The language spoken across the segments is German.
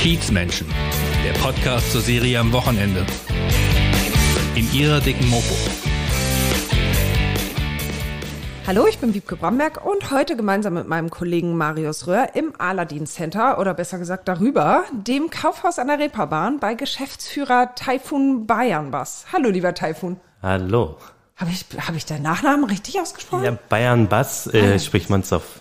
Schiedsmenschen, der Podcast zur Serie am Wochenende. In ihrer dicken Mopo. Hallo, ich bin Wiebke Bramberg und heute gemeinsam mit meinem Kollegen Marius Röhr im Aladdin Center oder besser gesagt darüber, dem Kaufhaus an der Reeperbahn bei Geschäftsführer Taifun Bayernbass. Hallo, lieber Taifun. Hallo. Habe ich, hab ich deinen Nachnamen richtig ausgesprochen? Ja, Bayernbass äh, ah. spricht man es auf,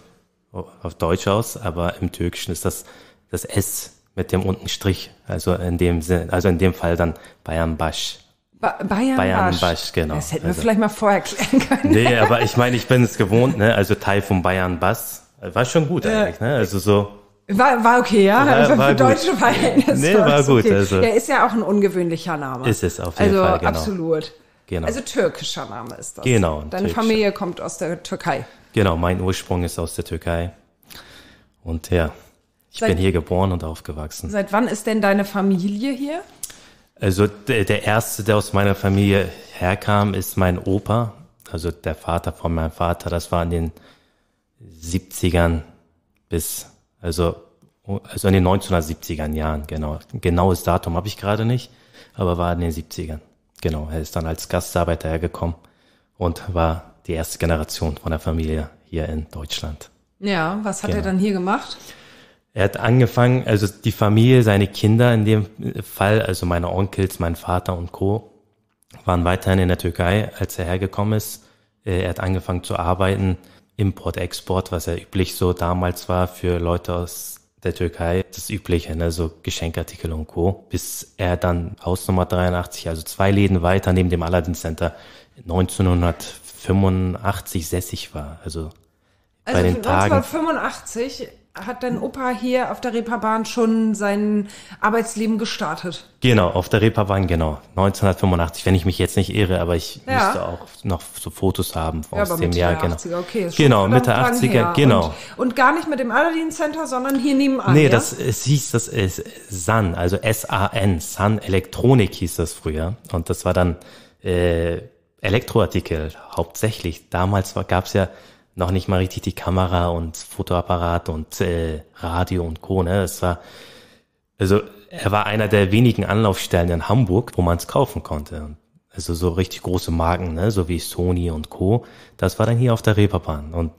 auf Deutsch aus, aber im Türkischen ist das das S mit dem unten Strich, also in dem Sinn, also in dem Fall dann Bayern Basch. Ba Bayern, Bayern Basch. Basch. genau. Das hätten wir also, vielleicht mal vorher klären können. Nee, aber ich meine, ich bin es gewohnt, ne? Also Teil von Bayern Bass. War schon gut ja. Äh, eigentlich, ne? Also so. War, war okay, ja. War, also für war deutsche gut. Verhältnisse. Nee, war gut. Okay. Also, Der ist ja auch ein ungewöhnlicher Name. Ist es auf jeden also, Fall. Genau. Absolut. Genau. Also türkischer Name ist das. Genau. Deine türkischer. Familie kommt aus der Türkei. Genau, mein Ursprung ist aus der Türkei. Und ja. Ich seit, bin hier geboren und aufgewachsen. Seit wann ist denn deine Familie hier? Also der, der erste, der aus meiner Familie herkam, ist mein Opa, also der Vater von meinem Vater. Das war in den 70ern bis, also, also in den 1970ern Jahren, genau. Genaues Datum habe ich gerade nicht, aber war in den 70ern. Genau, er ist dann als Gastarbeiter hergekommen und war die erste Generation von der Familie hier in Deutschland. Ja, was hat genau. er dann hier gemacht? Er hat angefangen, also die Familie, seine Kinder in dem Fall, also meine Onkels, mein Vater und Co., waren weiterhin in der Türkei, als er hergekommen ist. Äh, er hat angefangen zu arbeiten, Import-Export, was ja üblich so damals war für Leute aus der Türkei, das Übliche, ne? so Geschenkartikel und Co. Bis er dann Nummer 83, also zwei Läden weiter neben dem Aladdin Center, 1985 sässig war. Also, also bei den Tagen. 1985 hat dein Opa hier auf der Reeperbahn schon sein Arbeitsleben gestartet? Genau, auf der Reeperbahn, genau. 1985, wenn ich mich jetzt nicht irre, aber ich ja. müsste auch noch so Fotos haben ja, aus dem Jahr, genau. genau Mitte 80er, Okay, genau, Mitte 80er, genau. Und, und, gar nicht mit dem Aladdin Center, sondern hier nebenan. Nee, ja? das es äh, hieß, das ist äh, San, also S-A-N, San Elektronik hieß das früher. Und das war dann äh, Elektroartikel hauptsächlich. Damals gab es ja noch nicht mal richtig die Kamera und Fotoapparat und äh, Radio und Co. Ne? Das war, also er war einer der wenigen Anlaufstellen in Hamburg, wo man es kaufen konnte. Also so richtig große Marken, ne? so wie Sony und Co. Das war dann hier auf der Reeperbahn. Und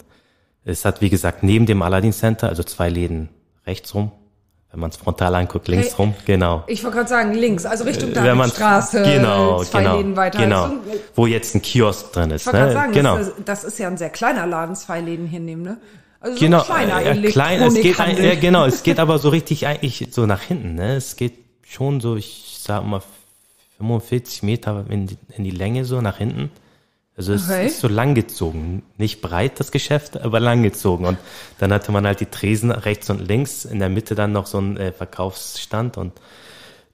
es hat, wie gesagt, neben dem Aladdin Center, also zwei Läden rechts rum, wenn man es frontal anguckt, links hey, äh, rum, genau. Ich wollte gerade sagen, links, also Richtung äh, wenn Straße, genau, zwei genau, Läden weiter. Genau, so, also, wo jetzt ein Kiosk drin ist. Ich wollte ne? sagen, genau. das, ist, das ist ja ein sehr kleiner Laden, zwei Läden hier neben, ne? Also genau, so ein genau, kleiner äh, klein, es geht ein, ja, genau, es geht aber so richtig eigentlich so nach hinten, ne? Es geht schon so, ich sag mal, 45 Meter in die, in die Länge so nach hinten. Also es okay. ist so langgezogen. Nicht breit das Geschäft, aber langgezogen. Und dann hatte man halt die Tresen rechts und links, in der Mitte dann noch so einen äh, Verkaufsstand und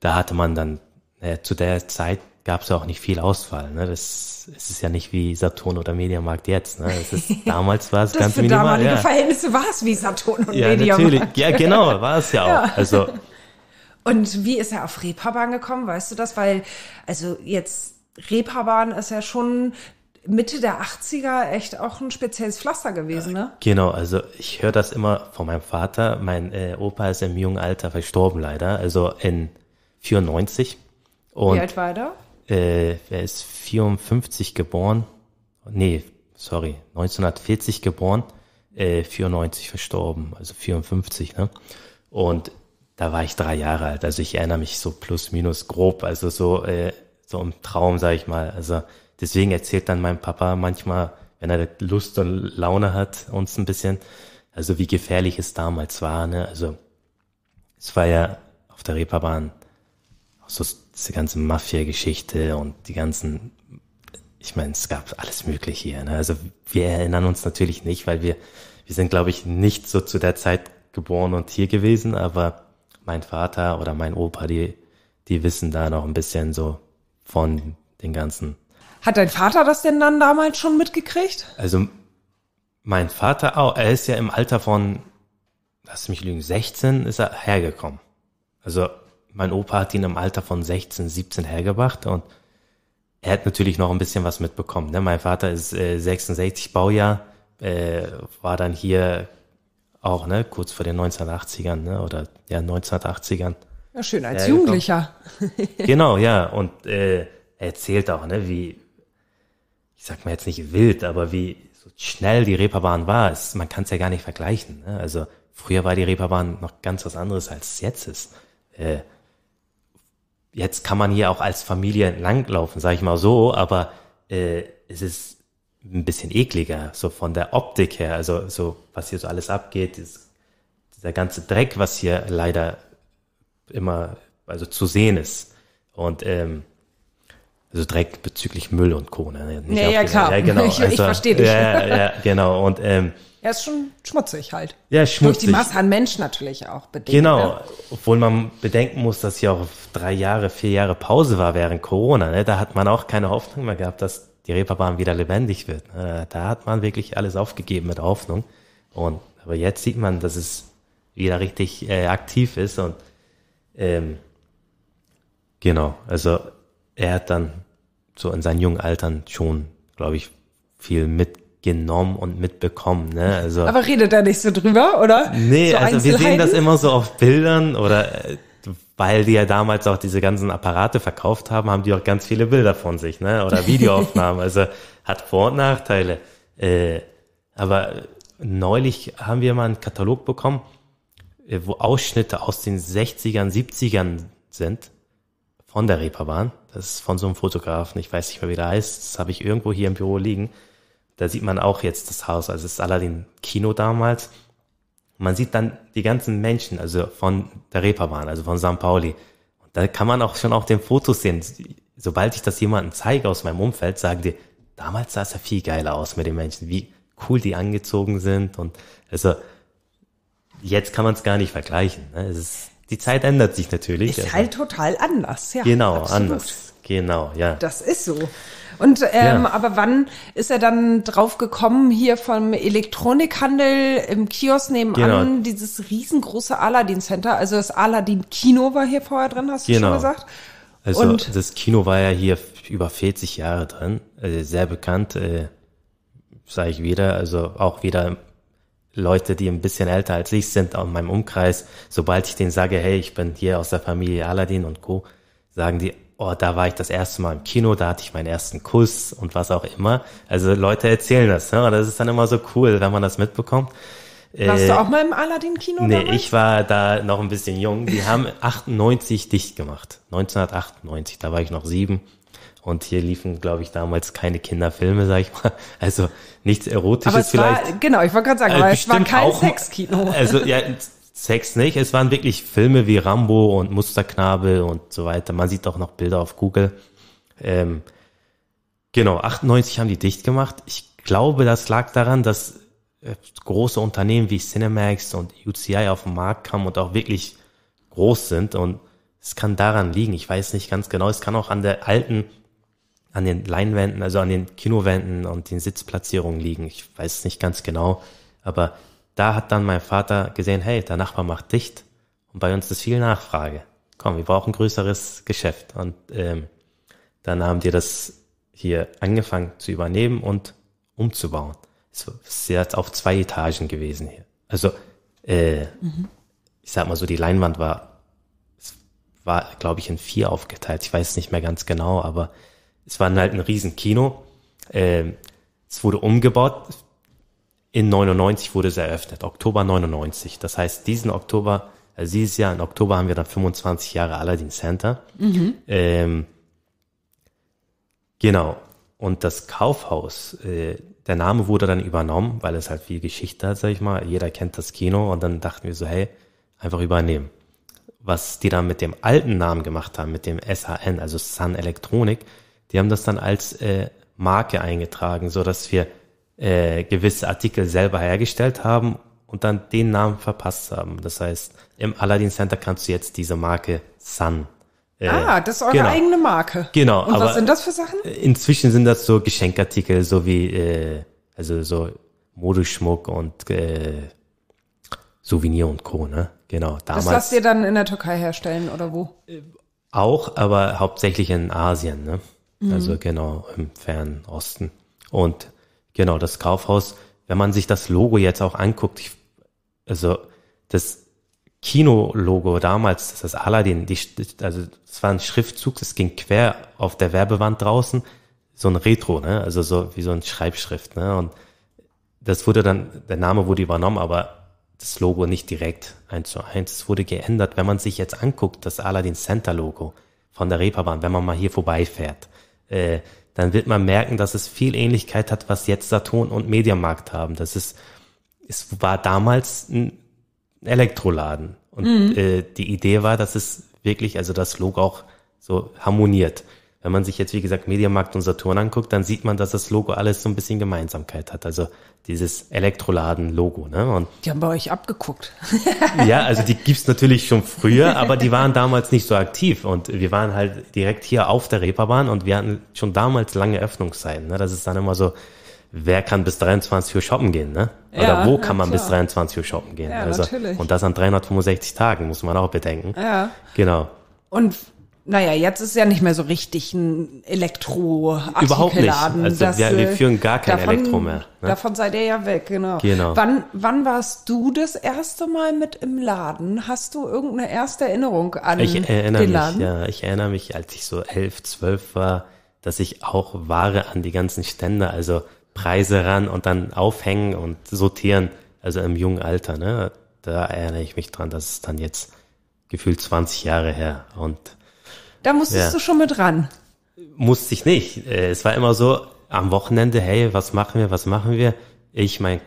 da hatte man dann, äh, zu der Zeit gab es ja auch nicht viel Ausfall. Ne? Das, es ist ja nicht wie Saturn oder Mediamarkt jetzt. Ne? Es ist, damals war es ganz für minimal. Für damalige ja. Verhältnisse war es wie Saturn und ja, Mediamarkt. Natürlich. Ja, genau, war es ja auch. Ja. Also, und wie ist er auf Reeperbahn gekommen, weißt du das? Weil, also jetzt Reeperbahn ist ja schon Mitte der 80er echt auch ein spezielles Pflaster gewesen, ne? Genau, also ich höre das immer von meinem Vater. Mein äh, Opa ist im jungen Alter verstorben leider, also in 94. Und, Wie alt war er? Äh, er ist 54 geboren. Nee, sorry, 1940 geboren, äh, 94 verstorben, also 54, ne? Und da war ich drei Jahre alt. Also ich erinnere mich so plus minus grob, also so, äh, so im Traum, sag ich mal. Also Deswegen erzählt dann mein Papa manchmal, wenn er Lust und Laune hat, uns ein bisschen, also wie gefährlich es damals war. Ne? Also es war ja auf der Reeperbahn so diese ganze Mafia-Geschichte und die ganzen, ich meine, es gab alles Mögliche hier. Ne? Also wir erinnern uns natürlich nicht, weil wir, wir sind, glaube ich, nicht so zu der Zeit geboren und hier gewesen, aber mein Vater oder mein Opa, die, die wissen da noch ein bisschen so von den ganzen hat dein Vater das denn dann damals schon mitgekriegt? Also mein Vater auch. Er ist ja im Alter von, lass mich lügen, 16 ist er hergekommen. Also mein Opa hat ihn im Alter von 16, 17 hergebracht und er hat natürlich noch ein bisschen was mitbekommen. Ne? Mein Vater ist äh, 66 Baujahr, äh, war dann hier auch ne, kurz vor den 1980ern ne? oder ja 1980ern. Ja, schön als Jugendlicher. genau, ja. Und äh, er erzählt auch, ne, wie, ich sag mal jetzt nicht wild, aber wie so schnell die Reeperbahn war, ist, man kann es ja gar nicht vergleichen. Ne? Also früher war die Reeperbahn noch ganz was anderes als es jetzt ist. Äh, jetzt kann man hier auch als Familie entlanglaufen, sage ich mal so, aber äh, es ist ein bisschen ekliger, so von der Optik her, also so was hier so alles abgeht, ist, dieser ganze Dreck, was hier leider immer also zu sehen ist. Und ähm, also direkt bezüglich Müll und Co. Ne? Nicht ja, ja, klar. Ja, genau. Ich, also, ich verstehe dich. Ja, ja, genau. Und, ähm, er ist schon schmutzig halt. Ja, schmutzig. Durch die Masse an Menschen natürlich auch bedingt. Genau, ne? obwohl man bedenken muss, dass hier auch drei Jahre, vier Jahre Pause war während Corona. Ne? Da hat man auch keine Hoffnung mehr gehabt, dass die Reeperbahn wieder lebendig wird. Ne? Da hat man wirklich alles aufgegeben mit Hoffnung. Und aber jetzt sieht man, dass es wieder richtig äh, aktiv ist und ähm, genau, also er hat dann so in seinen jungen Altern schon, glaube ich, viel mitgenommen und mitbekommen. Ne? Also, Aber redet er nicht so drüber, oder? Nee, so also wir sehen das immer so auf Bildern oder äh, weil die ja damals auch diese ganzen Apparate verkauft haben, haben die auch ganz viele Bilder von sich, ne? Oder Videoaufnahmen. also hat Vor- und Nachteile. Äh, aber neulich haben wir mal einen Katalog bekommen, äh, wo Ausschnitte aus den 60ern, 70ern sind von der Reeperbahn. Das ist von so einem Fotografen. Ich weiß nicht mehr, wie der heißt. Das habe ich irgendwo hier im Büro liegen. Da sieht man auch jetzt das Haus. Also es ist allerdings Kino damals. Man sieht dann die ganzen Menschen, also von der Reeperbahn, also von St. Pauli. Und da kann man auch schon auf den Fotos sehen. Sobald ich das jemandem zeige aus meinem Umfeld, sagen die, damals sah es ja viel geiler aus mit den Menschen, wie cool die angezogen sind. Und also jetzt kann man es gar nicht vergleichen. Ne? Es ist die Zeit ändert sich natürlich. Ist also. halt total anders, ja. Genau, absolut. anders. Genau, ja. Das ist so. Und ähm, ja. aber wann ist er dann drauf gekommen, hier vom Elektronikhandel im Kiosk nebenan, genau. dieses riesengroße Aladdin Center, also das Aladdin Kino war hier vorher drin, hast du schon genau. gesagt? Also Und das Kino war ja hier über 40 Jahre drin, also sehr bekannt, äh, sage ich wieder, also auch wieder Leute, die ein bisschen älter als ich sind, in meinem Umkreis, sobald ich denen sage, hey, ich bin hier aus der Familie Aladdin und Co., sagen die, oh, da war ich das erste Mal im Kino, da hatte ich meinen ersten Kuss und was auch immer. Also Leute erzählen das. Ne? Das ist dann immer so cool, wenn man das mitbekommt. Warst äh, du auch mal im Aladdin-Kino? Nee, damals? ich war da noch ein bisschen jung. Die haben 98 dicht gemacht. 1998, da war ich noch sieben. Und hier liefen, glaube ich, damals keine Kinderfilme, sag ich mal. Also nichts Erotisches aber es vielleicht. War, genau, ich wollte gerade sagen, äh, aber äh, es war kein auch, Sexkino. Also ja, Sex nicht. Es waren wirklich Filme wie Rambo und Musterknabel und so weiter. Man sieht auch noch Bilder auf Google. Ähm, genau, 98 haben die dicht gemacht. Ich glaube, das lag daran, dass äh, große Unternehmen wie Cinemax und UCI auf den Markt kamen und auch wirklich groß sind. Und es kann daran liegen. Ich weiß nicht ganz genau. Es kann auch an der alten an den Leinwänden, also an den Kinowänden und den Sitzplatzierungen liegen. Ich weiß es nicht ganz genau, aber da hat dann mein Vater gesehen, hey, der Nachbar macht dicht und bei uns ist viel Nachfrage. Komm, wir brauchen ein größeres Geschäft. Und ähm, dann haben die das hier angefangen zu übernehmen und umzubauen. Es ist jetzt auf zwei Etagen gewesen hier. Also, äh, mhm. ich sag mal so, die Leinwand war, war, glaube ich, in vier aufgeteilt. Ich weiß nicht mehr ganz genau, aber es war halt ein Riesenkino. Ähm, es wurde umgebaut. In 99 wurde es eröffnet, Oktober 99. Das heißt, diesen Oktober, also dieses Jahr, in Oktober haben wir dann 25 Jahre Aladdin Center. Mhm. Ähm, genau. Und das Kaufhaus, äh, der Name wurde dann übernommen, weil es halt viel Geschichte hat, sag ich mal. Jeder kennt das Kino und dann dachten wir so, hey, einfach übernehmen. Was die dann mit dem alten Namen gemacht haben, mit dem SHN, also Sun Electronic, die haben das dann als äh, Marke eingetragen, so dass wir äh, gewisse Artikel selber hergestellt haben und dann den Namen verpasst haben. Das heißt, im Aladdin Center kannst du jetzt diese Marke Sun. Äh, ah, das ist eure genau. eigene Marke. Genau. Und was sind das für Sachen? Inzwischen sind das so Geschenkartikel, so wie äh, also so Modeschmuck und äh, Souvenir und Co. Ne? Genau. Damals, das lasst ihr dann in der Türkei herstellen oder wo? Auch, aber hauptsächlich in Asien. Ne? mhm. also genau im fernen Osten. Und genau das Kaufhaus, wenn man sich das Logo jetzt auch anguckt, ich, also das Kinologo damals, das ist Aladdin, die, also es war ein Schriftzug, das ging quer auf der Werbewand draußen, so ein Retro, ne? also so wie so ein Schreibschrift. Ne? Und das wurde dann, der Name wurde übernommen, aber das Logo nicht direkt eins zu eins. Es wurde geändert. Wenn man sich jetzt anguckt, das Aladdin Center Logo von der Reeperbahn, wenn man mal hier vorbeifährt, äh, dann wird man merken, dass es viel Ähnlichkeit hat, was jetzt Saturn und Mediamarkt haben. Das ist, es war damals ein Elektroladen. Und mhm. äh, die Idee war, dass es wirklich, also das Logo auch so harmoniert. Wenn man sich jetzt, wie gesagt, Mediamarkt und Saturn anguckt, dann sieht man, dass das Logo alles so ein bisschen Gemeinsamkeit hat. Also dieses Elektroladen-Logo. Ne? die haben bei euch abgeguckt. ja, also die gibt es natürlich schon früher, aber die waren damals nicht so aktiv. Und wir waren halt direkt hier auf der Reeperbahn und wir hatten schon damals lange Öffnungszeiten. Ne? Das ist dann immer so, wer kann bis 23 Uhr shoppen gehen, ne? Oder ja, wo kann man klar. bis 23 Uhr shoppen gehen? Ja, also, natürlich. Und das an 365 Tagen, muss man auch bedenken. Ja. Genau. Und naja, jetzt ist ja nicht mehr so richtig ein elektro Überhaupt nicht. Also das, wir, wir, äh, führen gar kein davon, Elektro mehr. Ne? Davon seid ihr ja weg, genau. genau. Wann, wann warst du das erste Mal mit im Laden? Hast du irgendeine erste Erinnerung an ich erinnere den Laden? Mich, ja, ich erinnere mich, als ich so elf, zwölf war, dass ich auch Ware an die ganzen Stände, also Preise ran und dann aufhängen und sortieren, also im jungen Alter. Ne? Da erinnere ich mich dran, dass es dann jetzt gefühlt 20 Jahre her und da musstest ja. du schon mit ran. Musste ich nicht. Äh, es war immer so, am Wochenende, hey, was machen wir, was machen wir? Ich, mein,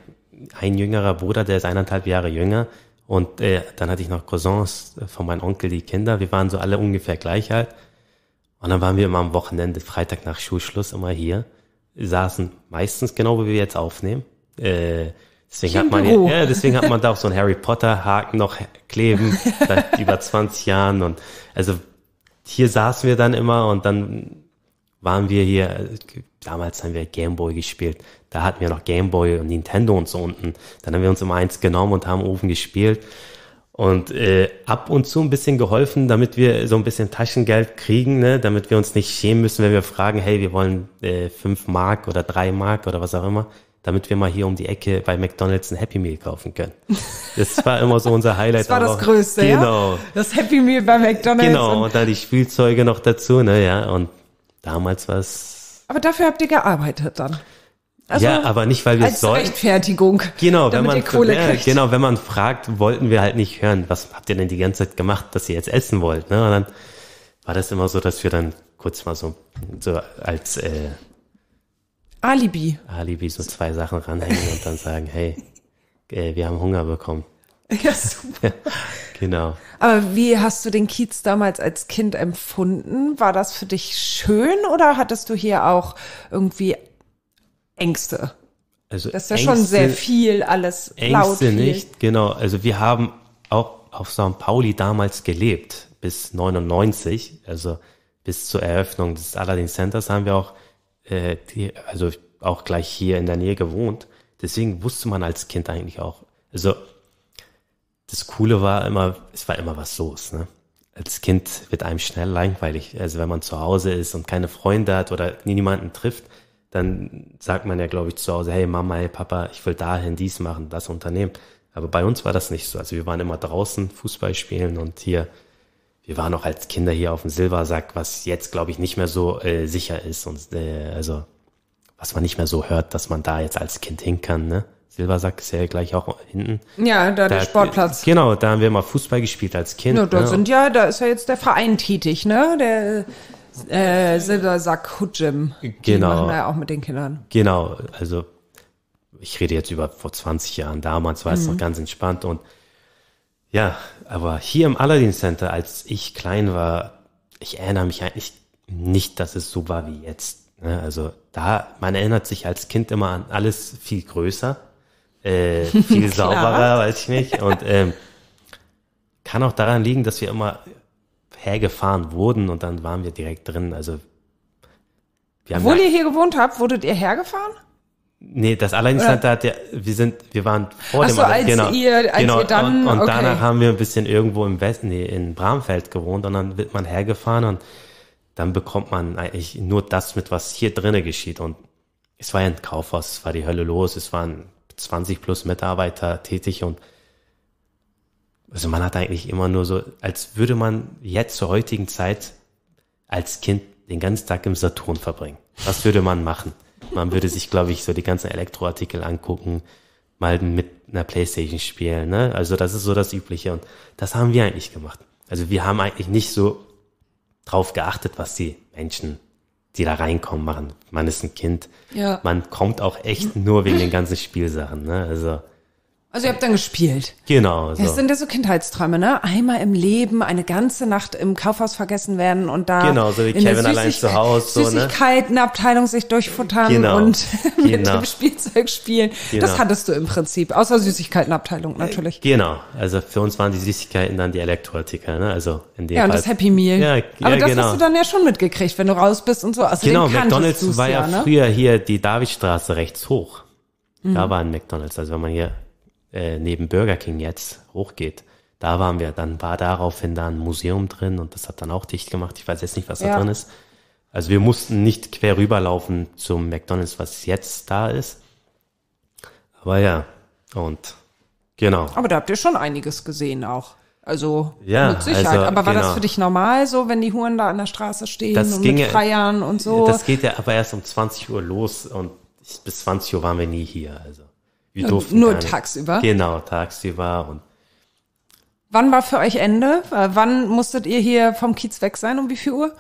ein jüngerer Bruder, der ist eineinhalb Jahre jünger. Und äh, dann hatte ich noch Cousins äh, von meinem Onkel, die Kinder. Wir waren so alle ungefähr gleich alt. Und dann waren wir immer am Wochenende, Freitag nach Schulschluss, immer hier. Saßen meistens genau, wie wir jetzt aufnehmen. Äh, deswegen, hat man, ja, ja, deswegen hat man da auch so einen Harry Potter Haken noch kleben, seit über 20 Jahren. Und also hier saßen wir dann immer und dann waren wir hier, damals haben wir Gameboy gespielt. Da hatten wir noch Gameboy und Nintendo und so unten. Dann haben wir uns immer eins genommen und haben Ofen gespielt. Und äh, ab und zu ein bisschen geholfen, damit wir so ein bisschen Taschengeld kriegen, ne? damit wir uns nicht schämen müssen, wenn wir fragen, hey, wir wollen äh, 5 Mark oder 3 Mark oder was auch immer damit wir mal hier um die Ecke bei McDonalds ein Happy Meal kaufen können. Das war immer so unser Highlight. Das war das Größte, genau. Ja? Das Happy Meal bei McDonalds. Genau, und dann die Spielzeuge noch dazu, ne, ja. Und damals war es. Aber dafür habt ihr gearbeitet dann. Also ja, aber nicht, weil wir es sollten. Rechtfertigung. Genau, wenn man, ja, genau, wenn man fragt, wollten wir halt nicht hören, was habt ihr denn die ganze Zeit gemacht, dass ihr jetzt essen wollt, ne? Und dann war das immer so, dass wir dann kurz mal so, so als, äh, Alibi. Alibi, so zwei Sachen ranhängen und dann sagen, hey, äh, wir haben Hunger bekommen. Ja, super. genau. Aber wie hast du den Kiez damals als Kind empfunden? War das für dich schön oder hattest du hier auch irgendwie Ängste? Also das ist ja Ängste, schon sehr viel alles Ängste laut. Ängste nicht, genau. Also wir haben auch auf St. Pauli damals gelebt bis 99, also bis zur Eröffnung des Aladdin Centers haben wir auch äh, die, also auch gleich hier in der Nähe gewohnt. Deswegen wusste man als Kind eigentlich auch. Also das Coole war immer, es war immer was los. Ne? Als Kind wird einem schnell langweilig. Also wenn man zu Hause ist und keine Freunde hat oder niemanden trifft, dann sagt man ja, glaube ich, zu Hause, hey Mama, hey Papa, ich will dahin dies machen, das unternehmen. Aber bei uns war das nicht so. Also wir waren immer draußen Fußball spielen und hier wir waren auch als Kinder hier auf dem Silbersack, was jetzt, glaube ich, nicht mehr so äh, sicher ist. Und, äh, also, was man nicht mehr so hört, dass man da jetzt als Kind hin kann, ne? Silbersack ist ja gleich auch hinten. Ja, da, da der Sportplatz. Genau, da haben wir mal Fußball gespielt als Kind. Ja, dort ne? sind ja, da ist ja jetzt der Verein tätig, ne? Der äh, Silbersack Hood Gym. Genau. Die machen genau. ja auch mit den Kindern. Genau, also ich rede jetzt über vor 20 Jahren. Damals war es mhm. noch ganz entspannt und ja, aber hier im Aladdin Center, als ich klein war, ich erinnere mich eigentlich nicht, dass es so war wie jetzt. Ne? Also da, man erinnert sich als Kind immer an alles viel größer, äh, viel sauberer, weiß ich nicht. Und ähm, kann auch daran liegen, dass wir immer hergefahren wurden und dann waren wir direkt drin. Also wir haben Obwohl ihr hier gewohnt habt, wurdet ihr hergefahren? Nee, das Alleinstante hat ja, wir sind, wir waren vor Ach dem so, als genau, ihr, als genau, ihr dann, und, und okay. danach haben wir ein bisschen irgendwo im Westen, nee, in Bramfeld gewohnt und dann wird man hergefahren und dann bekommt man eigentlich nur das mit, was hier drinnen geschieht und es war ja ein Kaufhaus, es war die Hölle los, es waren 20 plus Mitarbeiter tätig und also man hat eigentlich immer nur so, als würde man jetzt zur heutigen Zeit als Kind den ganzen Tag im Saturn verbringen. Was würde man machen? Man würde sich, glaube ich, so die ganzen Elektroartikel angucken, mal mit einer Playstation spielen. Ne? Also das ist so das Übliche und das haben wir eigentlich gemacht. Also wir haben eigentlich nicht so drauf geachtet, was die Menschen, die da reinkommen, machen. Man ist ein Kind. Ja. Man kommt auch echt nur wegen den ganzen Spielsachen. Ne? Also also ihr habt dann gespielt. Genau. So. Das sind ja so Kindheitsträume, ne? Einmal im Leben, eine ganze Nacht im Kaufhaus vergessen werden und da genau, so wie in Kevin der allein zu Hause, Süßigkeitenabteilung so, ne? sich durchfuttern genau. und mit genau. dem Spielzeug spielen. Genau. Das hattest du im Prinzip, außer Süßigkeitenabteilung natürlich. Äh, genau, also für uns waren die Süßigkeiten dann die Elektroartikel, ne? Also in dem Ja, Fall. und das Happy Meal. Ja, Aber ja, das genau. hast du dann ja schon mitgekriegt, wenn du raus bist und so. Außerdem also genau, McDonald's war ja, ja ne? früher hier die Davidstraße rechts hoch. Mhm. Da war ein McDonald's, also wenn man hier äh, neben Burger King jetzt hochgeht. Da waren wir, dann war daraufhin da ein Museum drin und das hat dann auch dicht gemacht. Ich weiß jetzt nicht, was ja. da drin ist. Also wir mussten nicht quer rüberlaufen zum McDonalds, was jetzt da ist. Aber ja, und genau. Aber da habt ihr schon einiges gesehen auch. Also ja, mit Sicherheit. Also, aber war genau. das für dich normal so, wenn die Huren da an der Straße stehen das und ging, feiern und so? Das geht ja aber erst um 20 Uhr los und bis 20 Uhr waren wir nie hier. Also wir durften Nur tagsüber? Genau, tagsüber. Und Wann war für euch Ende? Äh, wann musstet ihr hier vom Kiez weg sein? Um wie viel Uhr?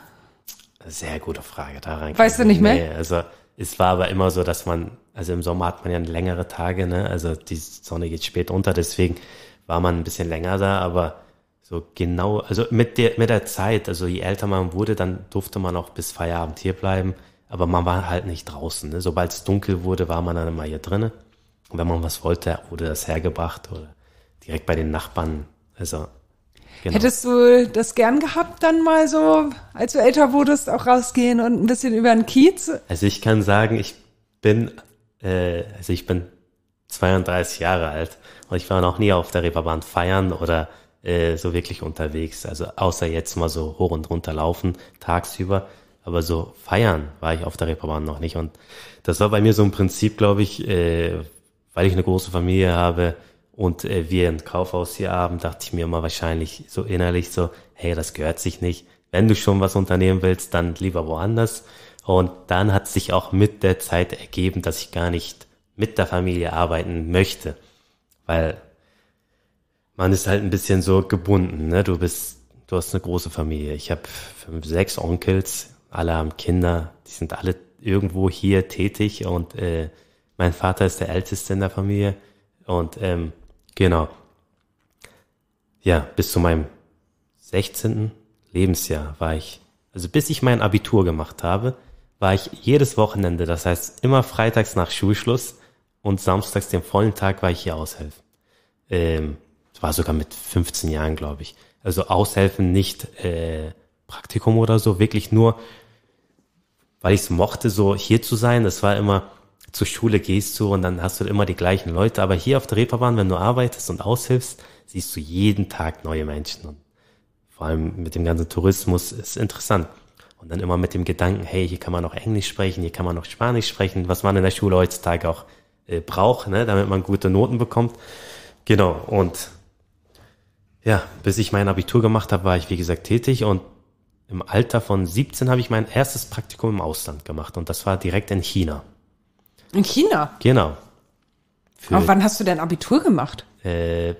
Sehr gute Frage da Weißt du nicht nee, mehr? also es war aber immer so, dass man, also im Sommer hat man ja längere Tage, ne? Also die Sonne geht spät unter, deswegen war man ein bisschen länger da, aber so genau, also mit der, mit der Zeit, also je älter man wurde, dann durfte man auch bis Feierabend hier bleiben, aber man war halt nicht draußen. Ne? Sobald es dunkel wurde, war man dann immer hier drinnen wenn man was wollte, wurde das hergebracht oder direkt bei den Nachbarn. Also Genau. Hättest du das gern gehabt, dann mal so, als du älter wurdest, auch rausgehen und ein bisschen über den Kiez? Also ich kann sagen, ich bin, äh, also ich bin 32 Jahre alt und ich war noch nie auf der Reeperbahn feiern oder äh, so wirklich unterwegs. Also außer jetzt mal so hoch und runter laufen tagsüber, aber so feiern war ich auf der Reeperbahn noch nicht. Und das war bei mir so ein Prinzip, glaube ich, äh, weil ich eine große Familie habe und äh, wir ein Kaufhaus hier haben, dachte ich mir immer wahrscheinlich so innerlich so, hey, das gehört sich nicht. Wenn du schon was unternehmen willst, dann lieber woanders. Und dann hat sich auch mit der Zeit ergeben, dass ich gar nicht mit der Familie arbeiten möchte, weil man ist halt ein bisschen so gebunden. Ne? Du bist, du hast eine große Familie. Ich habe fünf, sechs Onkels, alle haben Kinder, die sind alle irgendwo hier tätig und äh, mein Vater ist der Älteste in der Familie und ähm, genau. Ja, bis zu meinem 16. Lebensjahr war ich, also bis ich mein Abitur gemacht habe, war ich jedes Wochenende, das heißt immer freitags nach Schulschluss und samstags den vollen Tag war ich hier aushelfen. Ähm, war sogar mit 15 Jahren, glaube ich. Also aushelfen, nicht äh, Praktikum oder so, wirklich nur, weil ich es mochte, so hier zu sein. Das war immer zur Schule gehst du und dann hast du immer die gleichen Leute. Aber hier auf der Reeperbahn, wenn du arbeitest und aushilfst, siehst du jeden Tag neue Menschen. Und vor allem mit dem ganzen Tourismus ist interessant. Und dann immer mit dem Gedanken, hey, hier kann man auch Englisch sprechen, hier kann man auch Spanisch sprechen, was man in der Schule heutzutage auch äh, braucht, ne, damit man gute Noten bekommt. Genau, und ja, bis ich mein Abitur gemacht habe, war ich wie gesagt tätig und im Alter von 17 habe ich mein erstes Praktikum im Ausland gemacht und das war direkt in China. In China? Genau. Für, Aber wann hast du dein Abitur gemacht? Äh,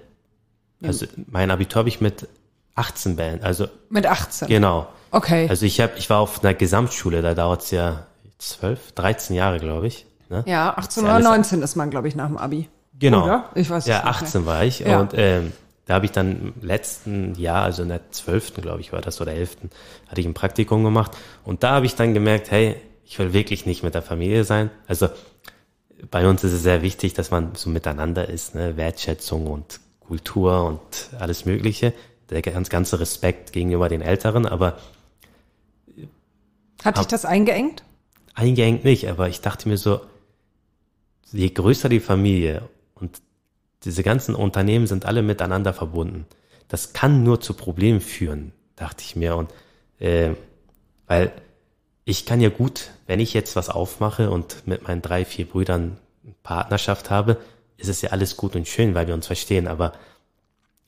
also mein Abitur habe ich mit 18 beendet. Also, mit 18? Genau. Okay. Also ich, hab, ich war auf einer Gesamtschule, da dauert es ja 12, 13 Jahre, glaube ich. Ne? Ja, 18 oder 19 ist man, glaube ich, nach dem Abi. Genau. Oder? Ich weiß Ja, 18 war ich. Ja. Und ähm, da habe ich dann im letzten Jahr, also in der 12., glaube ich, war das, oder 11., hatte ich ein Praktikum gemacht. Und da habe ich dann gemerkt, hey, ich will wirklich nicht mit der Familie sein. Also bei uns ist es sehr wichtig, dass man so miteinander ist, ne? Wertschätzung und Kultur und alles Mögliche. Der ganz, ganze Respekt gegenüber den Älteren, aber. Hat ab, dich das eingeengt? Eingeengt nicht, aber ich dachte mir so, je größer die Familie und diese ganzen Unternehmen sind alle miteinander verbunden. Das kann nur zu Problemen führen, dachte ich mir. Und äh, weil ich kann ja gut, wenn ich jetzt was aufmache und mit meinen drei, vier Brüdern Partnerschaft habe, ist es ja alles gut und schön, weil wir uns verstehen. Aber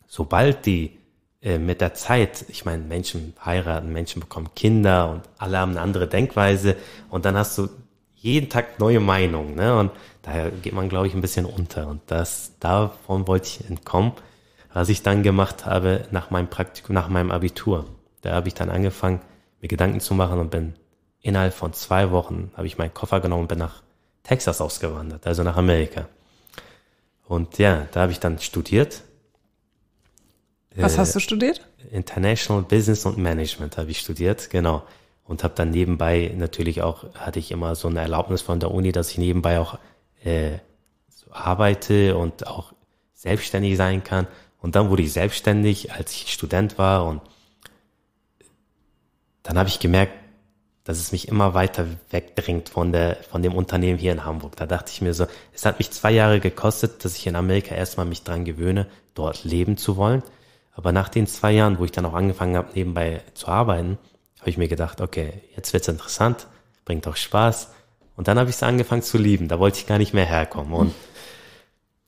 sobald die äh, mit der Zeit, ich meine, Menschen heiraten, Menschen bekommen Kinder und alle haben eine andere Denkweise und dann hast du jeden Tag neue Meinungen. Ne? Und daher geht man, glaube ich, ein bisschen unter. Und das, davon wollte ich entkommen, was ich dann gemacht habe nach meinem Praktikum, nach meinem Abitur. Da habe ich dann angefangen, mir Gedanken zu machen und bin innerhalb von zwei Wochen habe ich meinen Koffer genommen und bin nach Texas ausgewandert, also nach Amerika. Und ja, da habe ich dann studiert. Was äh, hast du studiert? International Business und Management habe ich studiert, genau. Und habe dann nebenbei natürlich auch, hatte ich immer so eine Erlaubnis von der Uni, dass ich nebenbei auch äh, so arbeite und auch selbstständig sein kann. Und dann wurde ich selbstständig, als ich Student war. Und dann habe ich gemerkt, dass es mich immer weiter wegdrängt von, der, von dem Unternehmen hier in Hamburg. Da dachte ich mir so, es hat mich zwei Jahre gekostet, dass ich in Amerika erstmal mich dran gewöhne, dort leben zu wollen. Aber nach den zwei Jahren, wo ich dann auch angefangen habe, nebenbei zu arbeiten, habe ich mir gedacht, okay, jetzt wird's interessant, bringt auch Spaß. Und dann habe ich es angefangen zu lieben. Da wollte ich gar nicht mehr herkommen. Und,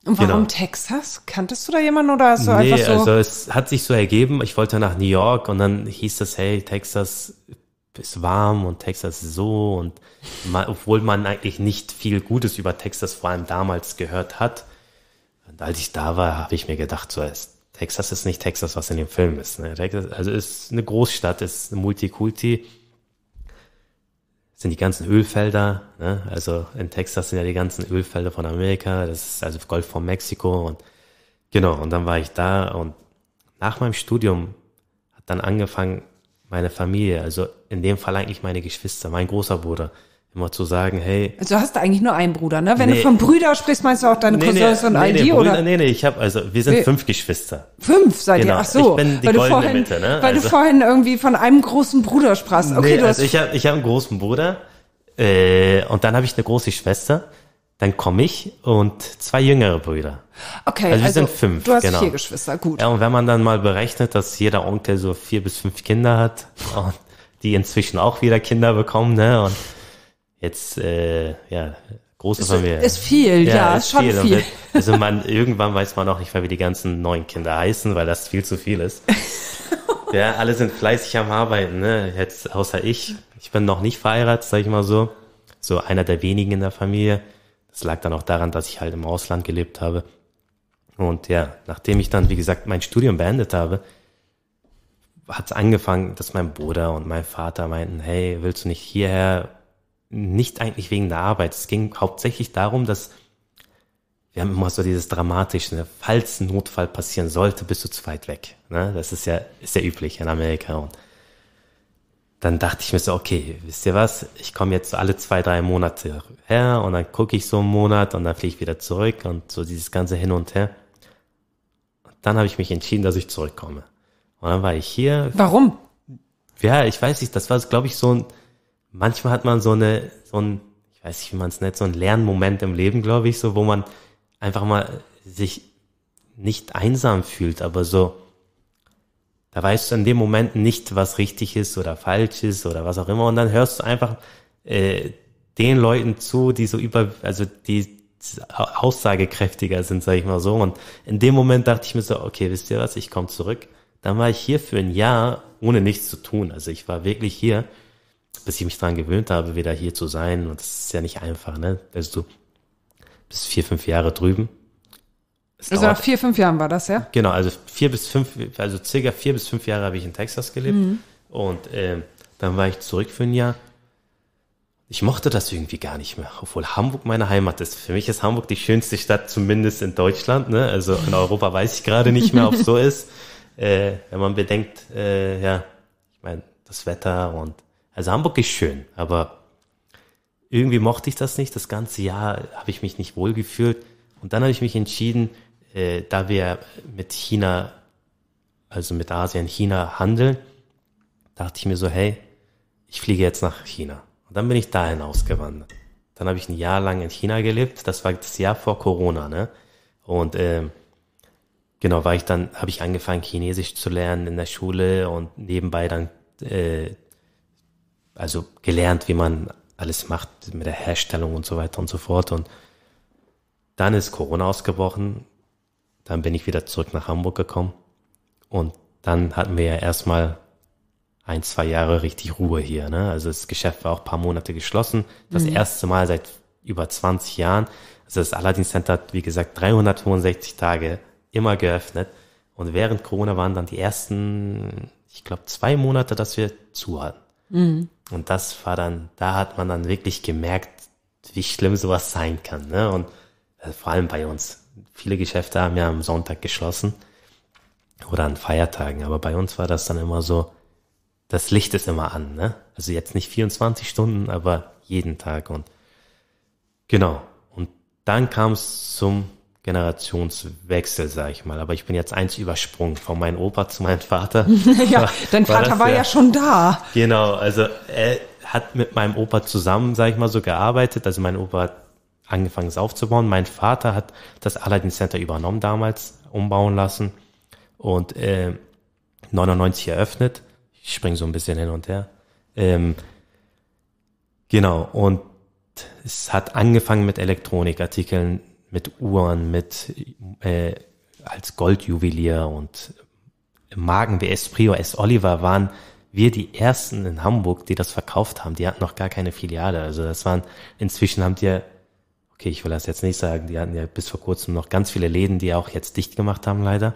Und warum genau. Texas? Kanntest du da jemanden oder hast du nee, einfach so? Also es hat sich so ergeben, ich wollte nach New York und dann hieß das, hey, Texas ist warm und Texas so und mal, obwohl man eigentlich nicht viel Gutes über Texas vor allem damals gehört hat. Und als ich da war, habe ich mir gedacht, so ist Texas ist nicht Texas, was in dem Film ist. Ne? Texas, also ist eine Großstadt, ist eine Multikulti. Sind die ganzen Ölfelder, ne? also in Texas sind ja die ganzen Ölfelder von Amerika, das ist also Golf von Mexiko und genau, und dann war ich da und nach meinem Studium hat dann angefangen, meine Familie, also in dem Fall eigentlich meine Geschwister, mein großer Bruder, immer zu sagen, hey. Also hast du eigentlich nur einen Bruder, ne? Wenn nee, du von Brüder sprichst, meinst du auch deine nee, Cousins nee, und all die, oder? Nee, nee, ich habe also wir sind fünf Geschwister. Fünf seid genau. ihr? Ach so. Ich bin die weil goldene vorhin, Mitte, ne? Weil also, du vorhin irgendwie von einem großen Bruder sprachst. Okay, du also ich habe ich hab einen großen Bruder äh, und dann habe ich eine große Schwester dann komme ich und zwei jüngere Brüder. Okay, also wir also sind fünf. Du hast genau. vier Geschwister, gut. Ja, und wenn man dann mal berechnet, dass jeder Onkel so vier bis fünf Kinder hat und die inzwischen auch wieder Kinder bekommen, ne? Und jetzt, äh, ja, große ist, Familie. Ist viel, ja, ja ist, schon viel. viel. also man, irgendwann weiß man auch nicht mehr, wie die ganzen neuen Kinder heißen, weil das viel zu viel ist. ja, alle sind fleißig am Arbeiten, ne? Jetzt, außer ich. Ich bin noch nicht verheiratet, sag ich mal so. So einer der wenigen in der Familie. Das lag dann auch daran, dass ich halt im Ausland gelebt habe. Und ja, nachdem ich dann, wie gesagt, mein Studium beendet habe, hat es angefangen, dass mein Bruder und mein Vater meinten, hey, willst du nicht hierher? Nicht eigentlich wegen der Arbeit. Es ging hauptsächlich darum, dass wir haben immer so dieses Dramatische, ne? falls ein Notfall passieren sollte, bist du zu weit weg. Ne? Das ist ja, ist ja üblich in Amerika. Und dann dachte ich mir so, okay, wisst ihr was, ich komme jetzt so alle zwei, drei Monate her und dann gucke ich so einen Monat und dann fliege ich wieder zurück und so dieses ganze Hin und Her. Und dann habe ich mich entschieden, dass ich zurückkomme. Und dann war ich hier. Warum? Ja, ich weiß nicht, das war, glaube ich, so ein, manchmal hat man so eine, so ein, ich weiß nicht, wie man es nennt, so ein Lernmoment im Leben, glaube ich, so, wo man einfach mal sich nicht einsam fühlt, aber so, da weißt du in dem Moment nicht, was richtig ist oder falsch ist oder was auch immer. Und dann hörst du einfach äh, den Leuten zu, die so über, also die aussagekräftiger sind, sage ich mal so. Und in dem Moment dachte ich mir so, okay, wisst ihr was, ich komme zurück. Dann war ich hier für ein Jahr ohne nichts zu tun. Also ich war wirklich hier, bis ich mich dran gewöhnt habe, wieder hier zu sein. Und das ist ja nicht einfach, ne? Also du bist vier, fünf Jahre drüben also nach vier, fünf Jahren war das, ja? Genau, also vier bis fünf, also circa vier bis fünf Jahre habe ich in Texas gelebt. Mhm. Und äh, dann war ich zurück für ein Jahr. Ich mochte das irgendwie gar nicht mehr, obwohl Hamburg meine Heimat ist. Für mich ist Hamburg die schönste Stadt, zumindest in Deutschland. Ne? Also in Europa weiß ich gerade nicht mehr, ob es so ist. Äh, wenn man bedenkt, äh, ja, ich meine, das Wetter und also Hamburg ist schön, aber irgendwie mochte ich das nicht. Das ganze Jahr habe ich mich nicht wohl gefühlt. Und dann habe ich mich entschieden, äh, da wir mit China, also mit Asien, China handeln, dachte ich mir so, hey, ich fliege jetzt nach China. Und dann bin ich dahin ausgewandert. Dann habe ich ein Jahr lang in China gelebt. Das war das Jahr vor Corona, ne? Und ähm, genau, war ich dann, habe ich angefangen, Chinesisch zu lernen in der Schule und nebenbei dann, äh, also gelernt, wie man alles macht mit der Herstellung und so weiter und so fort. Und dann ist Corona ausgebrochen. Dann bin ich wieder zurück nach Hamburg gekommen und dann hatten wir ja erstmal ein, zwei Jahre richtig Ruhe hier. Ne? Also das Geschäft war auch paar Monate geschlossen. Das mhm. erste Mal seit über 20 Jahren. Also das Aladdin Center hat, wie gesagt, 365 Tage immer geöffnet. Und während Corona waren dann die ersten, ich glaube, zwei Monate, dass wir zu hatten. Mhm. Und das war dann, da hat man dann wirklich gemerkt, wie schlimm sowas sein kann. Ne? Und äh, vor allem bei uns viele Geschäfte haben ja am Sonntag geschlossen oder an Feiertagen, aber bei uns war das dann immer so, das Licht ist immer an, ne? Also jetzt nicht 24 Stunden, aber jeden Tag und genau. Und dann kam es zum Generationswechsel, sag ich mal. Aber ich bin jetzt eins übersprungen, von meinem Opa zu meinem Vater. ja, war, dein Vater war, war ja, ja, schon da. Genau, also er hat mit meinem Opa zusammen, sag ich mal, so gearbeitet. Also mein Opa hat angefangen, es aufzubauen. Mein Vater hat das Aladdin Center übernommen damals, umbauen lassen und äh, 99 eröffnet. Ich springe so ein bisschen hin und her. Ähm, genau, und es hat angefangen mit Elektronikartikeln, mit Uhren, mit äh, als Goldjuwelier und Marken wie Esprio, S. Oliver waren wir die ersten in Hamburg, die das verkauft haben. Die hatten noch gar keine Filiale. Also das waren, inzwischen haben die okay, ich will das jetzt nicht sagen, die hatten ja bis vor kurzem noch ganz viele Läden, die auch jetzt dicht gemacht haben, leider.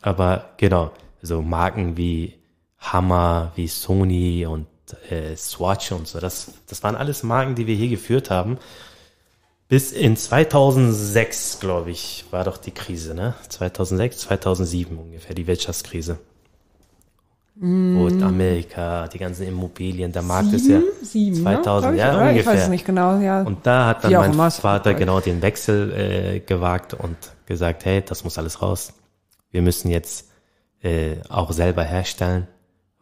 Aber genau, so Marken wie Hammer, wie Sony und äh, Swatch und so, das, das waren alles Marken, die wir hier geführt haben. Bis in 2006, glaube ich, war doch die Krise, ne? 2006, 2007 ungefähr, die Wirtschaftskrise. Mm. Und Amerika, die ganzen Immobilien, der Markt sieben, ist ja 2000, ne? ja, oder? ungefähr. Ich weiß nicht genau, ja. Und da hat dann mein Vater genau den Wechsel äh, gewagt und gesagt, hey, das muss alles raus. Wir müssen jetzt äh, auch selber herstellen,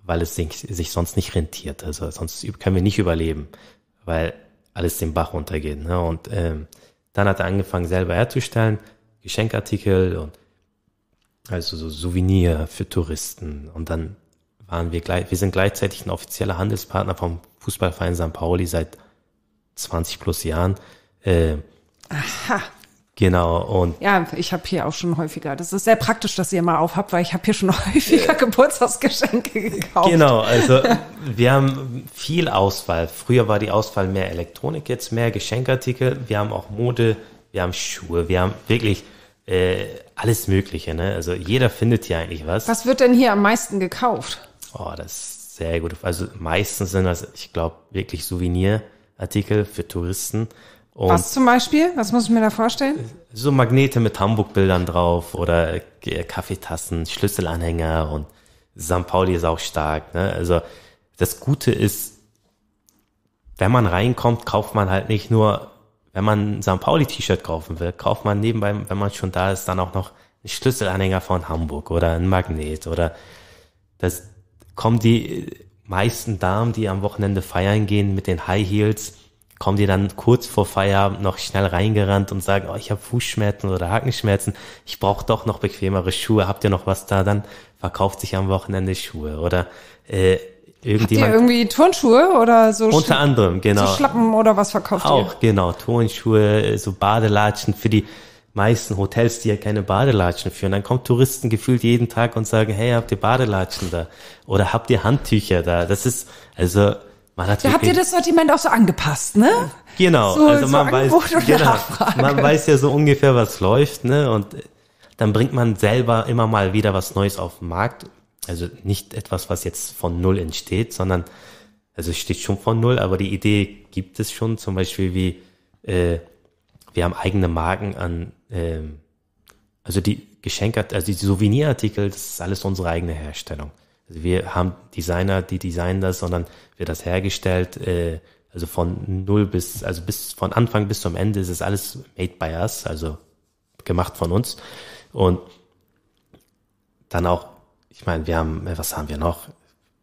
weil es sich, sich sonst nicht rentiert. Also sonst können wir nicht überleben, weil alles den Bach runtergeht. Ne? Und ähm, dann hat er angefangen, selber herzustellen, Geschenkartikel und also so Souvenir für Touristen. Und dann waren wir gleich, wir sind gleichzeitig ein offizieller Handelspartner vom Fußballverein St. Pauli seit 20 plus Jahren. Äh, Aha. Genau und ja, ich habe hier auch schon häufiger. Das ist sehr praktisch, dass ihr mal aufhabt, weil ich habe hier schon häufiger äh, Geburtstagsgeschenke gekauft. Genau, also wir haben viel Auswahl. Früher war die Auswahl mehr Elektronik, jetzt mehr Geschenkartikel. Wir haben auch Mode, wir haben Schuhe, wir haben wirklich äh, alles Mögliche. Ne? Also jeder findet hier eigentlich was. Was wird denn hier am meisten gekauft? Oh, das ist sehr gut. Also meistens sind das, ich glaube, wirklich Souvenirartikel für Touristen. Und Was zum Beispiel? Was muss ich mir da vorstellen? So Magnete mit Hamburg-Bildern drauf oder äh, Kaffeetassen, Schlüsselanhänger und St. Pauli ist auch stark. Ne? Also das Gute ist, wenn man reinkommt, kauft man halt nicht nur, wenn man ein St. Pauli-T-Shirt kaufen will, kauft man nebenbei, wenn man schon da ist, dann auch noch einen Schlüsselanhänger von Hamburg oder ein Magnet oder das, kommen die meisten Damen, die am Wochenende feiern gehen mit den High Heels, kommen die dann kurz vor Feierabend noch schnell reingerannt und sagen, oh, ich habe Fußschmerzen oder Hakenschmerzen, ich brauche doch noch bequemere Schuhe, habt ihr noch was da? Dann verkauft sich am Wochenende Schuhe oder äh, irgendjemand. Habt ihr irgendwie Turnschuhe oder so? Unter anderem, genau. So Schlappen oder was verkauft auch, ihr? Auch, genau. Turnschuhe, so Badelatschen für die meisten Hotels, die ja keine Badelatschen führen. Dann kommen Touristen gefühlt jeden Tag und sagen, hey, habt ihr Badelatschen da? Oder habt ihr Handtücher da? Das ist, also, man hat. Da habt ihr das Sortiment auch so angepasst, ne? Genau. So, also so man Angebot weiß, genau, man weiß ja so ungefähr, was läuft, ne? Und dann bringt man selber immer mal wieder was Neues auf den Markt. Also nicht etwas, was jetzt von Null entsteht, sondern, also es steht schon von Null, aber die Idee gibt es schon, zum Beispiel wie, äh, wir haben eigene Marken an, ähm, also die Geschenke, also die Souvenirartikel, das ist alles unsere eigene Herstellung. Also wir haben Designer, die designen das, sondern wird das hergestellt, äh, also von null bis, also bis von Anfang bis zum Ende ist es alles made by us, also gemacht von uns. Und dann auch, ich meine, wir haben, äh, was haben wir noch?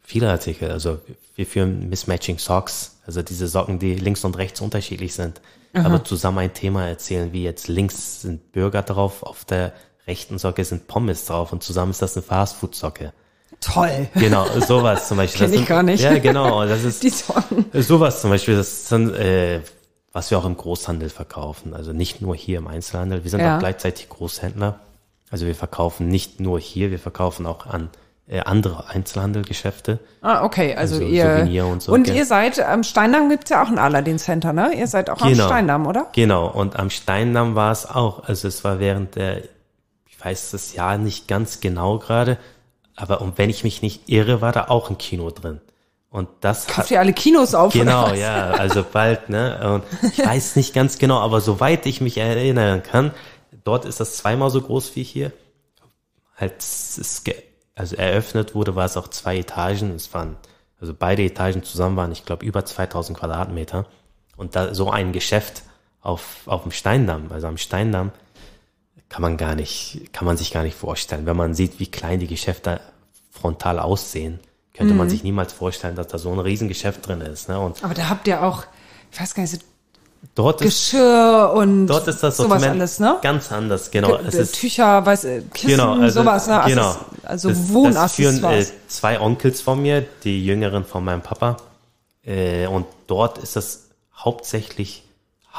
Viele Artikel, also wir führen Mismatching Socks, also diese Socken, die links und rechts unterschiedlich sind. Aha. aber zusammen ein Thema erzählen, wie jetzt links sind Burger drauf, auf der rechten Socke sind Pommes drauf und zusammen ist das eine Fastfood-Socke. Toll. Genau, sowas zum Beispiel. Kenn ich gar nicht. Ja, genau. Das ist Die Sorgen. sowas zum Beispiel. Das sind, äh, was wir auch im Großhandel verkaufen. Also nicht nur hier im Einzelhandel. Wir sind ja. auch gleichzeitig Großhändler. Also wir verkaufen nicht nur hier, wir verkaufen auch an äh, andere Einzelhandelgeschäfte. Ah, okay, also, also ihr. Souvenir und so, und okay. ihr seid, am Steindamm es ja auch ein Aladdin-Center, ne? Ihr seid auch genau, am Steindamm, oder? Genau, und am Steindamm war es auch. Also es war während der, ich weiß das Jahr nicht ganz genau gerade, aber und wenn ich mich nicht irre, war da auch ein Kino drin. Und das Kauft ihr alle Kinos auf? Genau, ja, also bald, ne? Und ich weiß nicht ganz genau, aber soweit ich mich erinnern kann, dort ist das zweimal so groß wie hier. Halt, es ist also eröffnet wurde, war es auch zwei Etagen. Es waren, also beide Etagen zusammen waren, ich glaube, über 2000 Quadratmeter. Und da, so ein Geschäft auf, auf dem Steindamm, also am Steindamm, kann man gar nicht, kann man sich gar nicht vorstellen. Wenn man sieht, wie klein die Geschäfte frontal aussehen, könnte mhm. man sich niemals vorstellen, dass da so ein Riesengeschäft drin ist. Ne? Und Aber da habt ihr auch, ich weiß gar nicht, Dort Geschirr ist, und dort ist das Sortiment sowas alles, ne? ganz anders, genau. G es ist, Tücher, weiß, äh, Kissen, genau, also, sowas, ne? Also genau. Also das, Wohnaccessoires. Das führen äh, zwei Onkels von mir, die Jüngeren von meinem Papa. Äh, und dort ist das hauptsächlich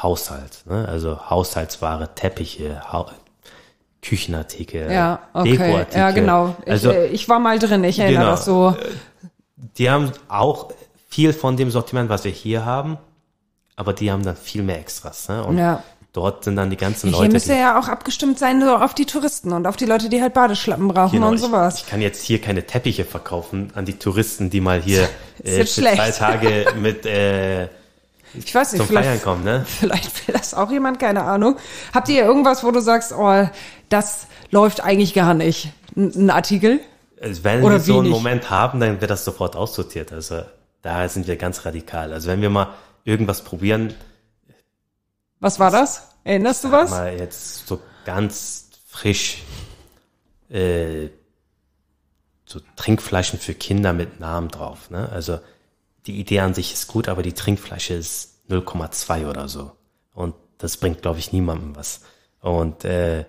Haushalt, ne? also Haushaltsware, Teppiche, ha Küchenartikel, ja, okay. Dekoartikel. Ja, genau. Ich, also äh, ich war mal drin, ich erinnere genau. das so. Äh, die haben auch viel von dem Sortiment, was wir hier haben, aber die haben dann viel mehr Extras. Ne? Und ja. dort sind dann die ganzen Leute. Hier müsste ja auch abgestimmt sein so auf die Touristen und auf die Leute, die halt Badeschlappen brauchen genau, und sowas. Ich, kann jetzt hier keine Teppiche verkaufen an die Touristen, die mal hier äh, für zwei Tage mit äh, ich weiß nicht, zum vielleicht, Feiern kommen. Ne? Vielleicht will das auch jemand, keine Ahnung. Habt ihr irgendwas, wo du sagst, oh, das läuft eigentlich gar nicht? Ein Artikel? Also wenn Oder wir so einen nicht? Moment haben, dann wird das sofort aussortiert. Also da sind wir ganz radikal. Also wenn wir mal irgendwas probieren. Was war das? Erinnerst du was? Mal jetzt so ganz frisch äh, so Trinkflaschen für Kinder mit Namen drauf. Ne? Also die Idee an sich ist gut, aber die Trinkflasche ist 0,2 oder so. Und das bringt, glaube ich, niemandem was. Und äh,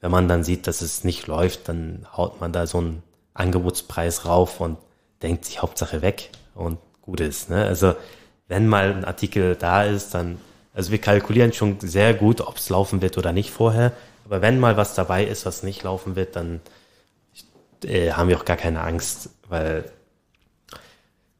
wenn man dann sieht, dass es nicht läuft, dann haut man da so einen Angebotspreis rauf und denkt sich Hauptsache weg und gut ist. Ne? Also wenn mal ein Artikel da ist, dann, also wir kalkulieren schon sehr gut, ob es laufen wird oder nicht vorher. Aber wenn mal was dabei ist, was nicht laufen wird, dann äh, haben wir auch gar keine Angst, weil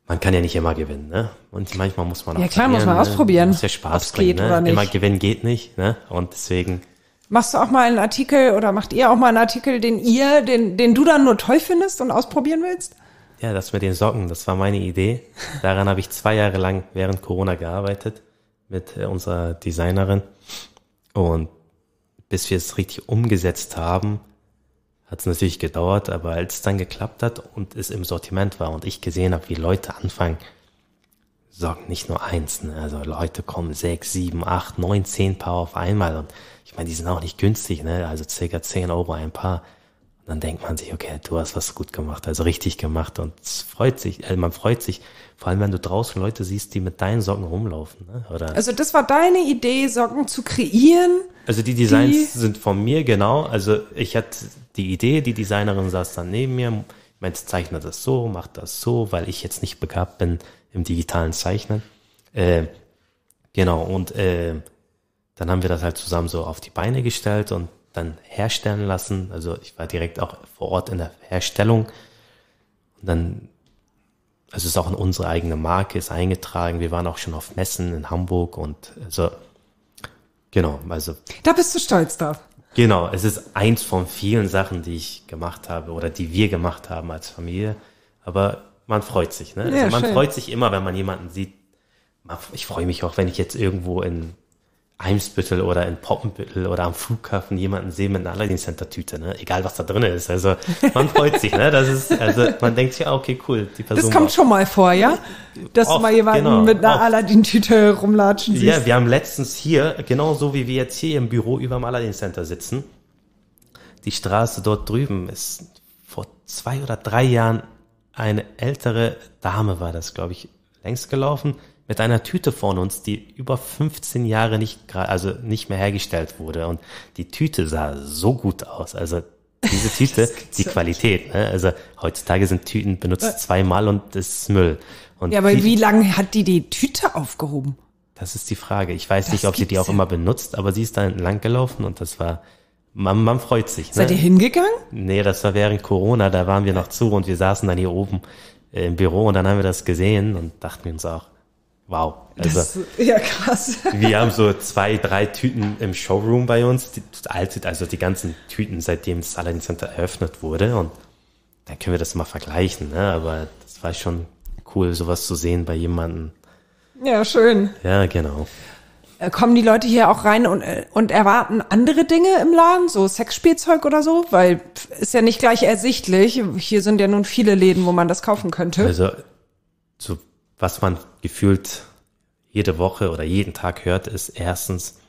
man kann ja nicht immer gewinnen, ne? Und manchmal muss man auch. Ja klar, muss man ne? ausprobieren. Muss ja Spaß bringen, geht ne? oder nicht. Immer gewinnen geht nicht, ne? Und deswegen. Machst du auch mal einen Artikel oder macht ihr auch mal einen Artikel, den ihr, den, den du dann nur toll findest und ausprobieren willst? Ja, das mit den Socken, das war meine Idee. Daran habe ich zwei Jahre lang während Corona gearbeitet mit äh, unserer Designerin. Und bis wir es richtig umgesetzt haben, hat es natürlich gedauert, aber als es dann geklappt hat und es im Sortiment war und ich gesehen habe, wie Leute anfangen, Socken nicht nur eins, ne? also Leute kommen sechs, sieben, acht, neun, zehn Paar auf einmal und ich meine, die sind auch nicht günstig, ne? also circa zehn Euro ein Paar. Und dann denkt man sich, okay, du hast was gut gemacht, also richtig gemacht. Und es freut sich, also man freut sich, vor allem wenn du draußen Leute siehst, die mit deinen Socken rumlaufen. Ne? Oder also das war deine Idee, Socken zu kreieren. Also die Designs die sind von mir, genau. Also ich hatte die Idee, die Designerin saß dann neben mir, meinte, zeichne das so, mach das so, weil ich jetzt nicht begabt bin im digitalen Zeichnen. Äh, genau, und äh, dann haben wir das halt zusammen so auf die Beine gestellt und dann herstellen lassen. Also ich war direkt auch vor Ort in der Herstellung. Und dann, also es ist auch in unsere eigene Marke, ist eingetragen. Wir waren auch schon auf Messen in Hamburg und also genau, also. Da bist du stolz drauf. Genau, es ist eins von vielen Sachen, die ich gemacht habe oder die wir gemacht haben als Familie. Aber man freut sich, ne? Ja, also man schön. freut sich immer, wenn man jemanden sieht. Ich freue mich auch, wenn ich jetzt irgendwo in Eimsbüttel oder in Poppenbüttel oder am Flughafen jemanden sehen mit einer Aladdin-Center-Tüte, ne? Egal was da drin ist. Also man freut sich, ne? Das ist, also man denkt sich, ah, okay, cool, die Person. Das kommt schon mal vor, ja? Dass oft, du mal jemanden genau, mit einer Aladdin-Tüte rumlatschen siehst. Ja, wir haben letztens hier, genauso wie wir jetzt hier im Büro über dem Aladdin-Center sitzen, die Straße dort drüben ist vor zwei oder drei Jahren eine ältere Dame war das, glaube ich, längst gelaufen mit einer Tüte vor uns, die über 15 Jahre nicht, also nicht mehr hergestellt wurde. Und die Tüte sah so gut aus. Also diese Tüte, die Qualität. Ne? Also heutzutage sind Tüten benutzt äh. zweimal und das ist Müll. Und ja, aber die, wie lange hat die die Tüte aufgehoben? Das ist die Frage. Ich weiß das nicht, ob sie die auch ja. immer benutzt, aber sie ist dann entlang gelaufen und das war, man, man freut sich. Ne? Seid ihr hingegangen? Nee, das war während Corona, da waren wir noch zu und wir saßen dann hier oben im Büro und dann haben wir das gesehen und dachten uns auch, Wow. Also, das, ja, krass. Wir haben so zwei, drei Tüten im Showroom bei uns. Die, also die ganzen Tüten, seitdem das Aladdin Center eröffnet wurde. Und dann können wir das mal vergleichen. Ne? Aber das war schon cool, sowas zu sehen bei jemandem. Ja, schön. Ja, genau. Äh, kommen die Leute hier auch rein und, äh, und erwarten andere Dinge im Laden, so Sexspielzeug oder so? Weil ist ja nicht gleich ersichtlich. Hier sind ja nun viele Läden, wo man das kaufen könnte. Also, so was man gefühlt jede Woche oder jeden Tag hört, ist erstens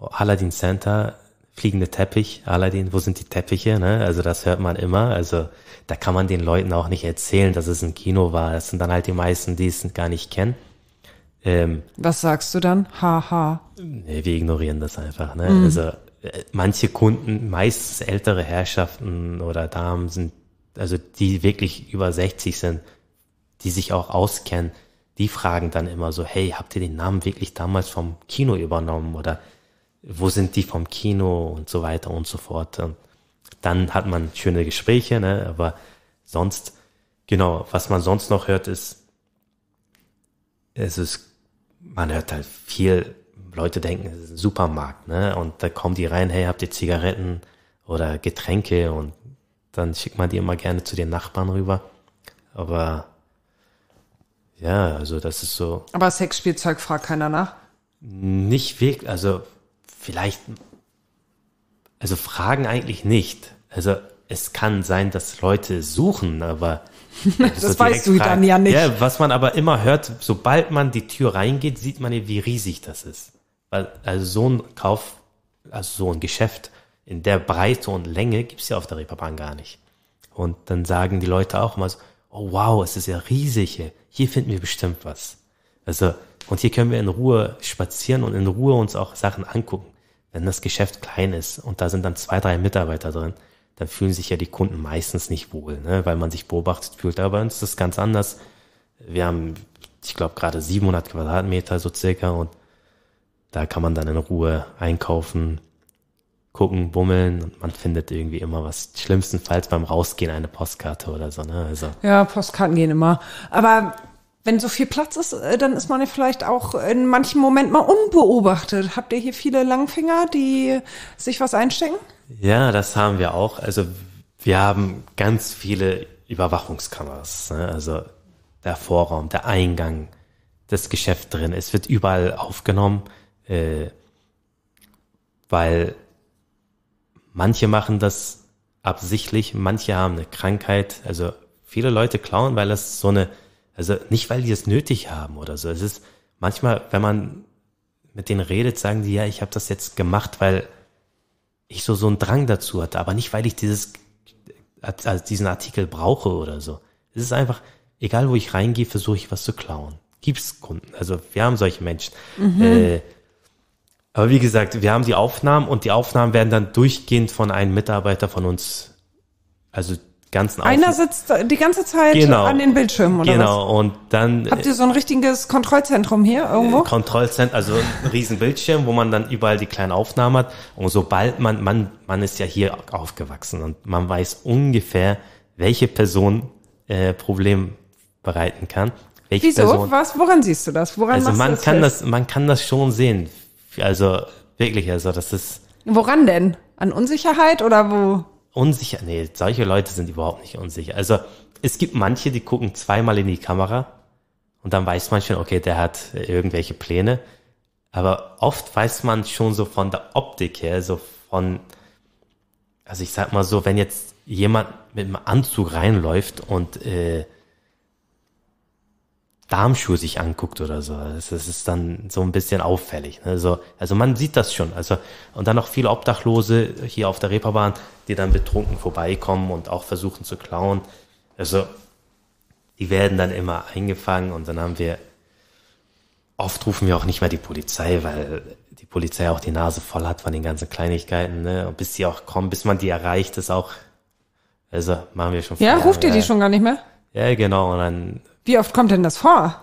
oh, Aladdin Center, fliegende Teppich, Aladdin, wo sind die Teppiche? Ne? Also das hört man immer. Also da kann man den Leuten auch nicht erzählen, dass es ein Kino war. Das sind dann halt die meisten, die es gar nicht kennen. Ähm, Was sagst du dann? Haha. Ha. Nee, wir ignorieren das einfach. Ne? Mhm. Also äh, manche Kunden, meistens ältere Herrschaften oder Damen sind, also die wirklich über 60 sind, die sich auch auskennen, die fragen dann immer so, hey, habt ihr den Namen wirklich damals vom Kino übernommen oder wo sind die vom Kino und so weiter und so fort. Und dann hat man schöne Gespräche, ne? aber sonst, genau, was man sonst noch hört, ist, es ist, man hört halt viel, Leute denken, es ist ein Supermarkt, ne? Und da kommen die rein, hey, habt ihr Zigaretten oder Getränke und dann schickt man die immer gerne zu den Nachbarn rüber. Aber ja, also das ist so. Aber Sexspielzeug fragt keiner nach? Nicht wirklich, also vielleicht, also fragen eigentlich nicht. Also es kann sein, dass Leute suchen, aber also das so weißt du dann ja nicht. Ja, was man aber immer hört, sobald man die Tür reingeht, sieht man, ja, wie riesig das ist. Weil also so ein Kauf, also so ein Geschäft in der Breite und Länge gibt's ja auf der Reeperbahn gar nicht. Und dann sagen die Leute auch immer so, oh wow, es ist ja riesig hier. Hier finden wir bestimmt was. Also, und hier können wir in Ruhe spazieren und in Ruhe uns auch Sachen angucken. Wenn das Geschäft klein ist und da sind dann zwei, drei Mitarbeiter drin, dann fühlen sich ja die Kunden meistens nicht wohl, ne? weil man sich beobachtet fühlt. Aber bei uns ist das ganz anders. Wir haben, ich glaube, gerade 700 Quadratmeter so circa und da kann man dann in Ruhe einkaufen, gucken, bummeln und man findet irgendwie immer was. Schlimmstenfalls beim Rausgehen eine Postkarte oder so. Ne? Also. Ja, Postkarten gehen immer. Aber wenn so viel Platz ist, äh, dann ist man ja vielleicht auch in manchen Moment mal unbeobachtet. Habt ihr hier viele Langfinger, die sich was einstecken? Ja, das haben wir auch. Also wir haben ganz viele Überwachungskameras. Ne? Also der Vorraum, der Eingang, das Geschäft drin. Es wird überall aufgenommen, äh, weil Manche machen das absichtlich, manche haben eine Krankheit. Also viele Leute klauen, weil das so eine, also nicht, weil die es nötig haben oder so. Es ist manchmal, wenn man mit denen redet, sagen die, ja, ich habe das jetzt gemacht, weil ich so, so einen Drang dazu hatte, aber nicht, weil ich dieses, also diesen Artikel brauche oder so. Es ist einfach, egal wo ich reingehe, versuche ich was zu klauen. Gibt's Kunden. Also wir haben solche Menschen. Mhm. Äh, aber wie gesagt, wir haben die Aufnahmen und die Aufnahmen werden dann durchgehend von einem Mitarbeiter von uns, also ganzen Aufnahmen. Einer sitzt die ganze Zeit genau. an den Bildschirmen oder Genau, was? und dann... Habt ihr äh, so ein richtiges Kontrollzentrum hier irgendwo? Äh, Kontrollzentrum, also ein riesen Bildschirm, wo man dann überall die kleinen Aufnahmen hat. Und sobald man, man, man ist ja hier aufgewachsen und man weiß ungefähr, welche Person äh, Problem bereiten kann. Welche Wieso? Person. Was, woran siehst du das? Woran also man das kann fest? das, man kann das schon sehen. Also wirklich, also das ist. Woran denn? An Unsicherheit oder wo? Unsicher, nee, solche Leute sind überhaupt nicht unsicher. Also es gibt manche, die gucken zweimal in die Kamera und dann weiß man schon, okay, der hat äh, irgendwelche Pläne. Aber oft weiß man schon so von der Optik her, so von, also ich sag mal so, wenn jetzt jemand mit einem Anzug reinläuft und äh, Darmschuhe sich anguckt oder so. Das, ist dann so ein bisschen auffällig. Also, also man sieht das schon. Also, und dann noch viele Obdachlose hier auf der Reeperbahn, die dann betrunken vorbeikommen und auch versuchen zu klauen. Also die werden dann immer eingefangen und dann haben wir, oft rufen wir auch nicht mehr die Polizei, weil die Polizei auch die Nase voll hat von den ganzen Kleinigkeiten. Ne? Und bis sie auch kommen, bis man die erreicht, ist auch, also machen wir schon. Ja, ruft ihr die schon gar nicht mehr? Ja, genau. Und dann wie oft kommt denn das vor?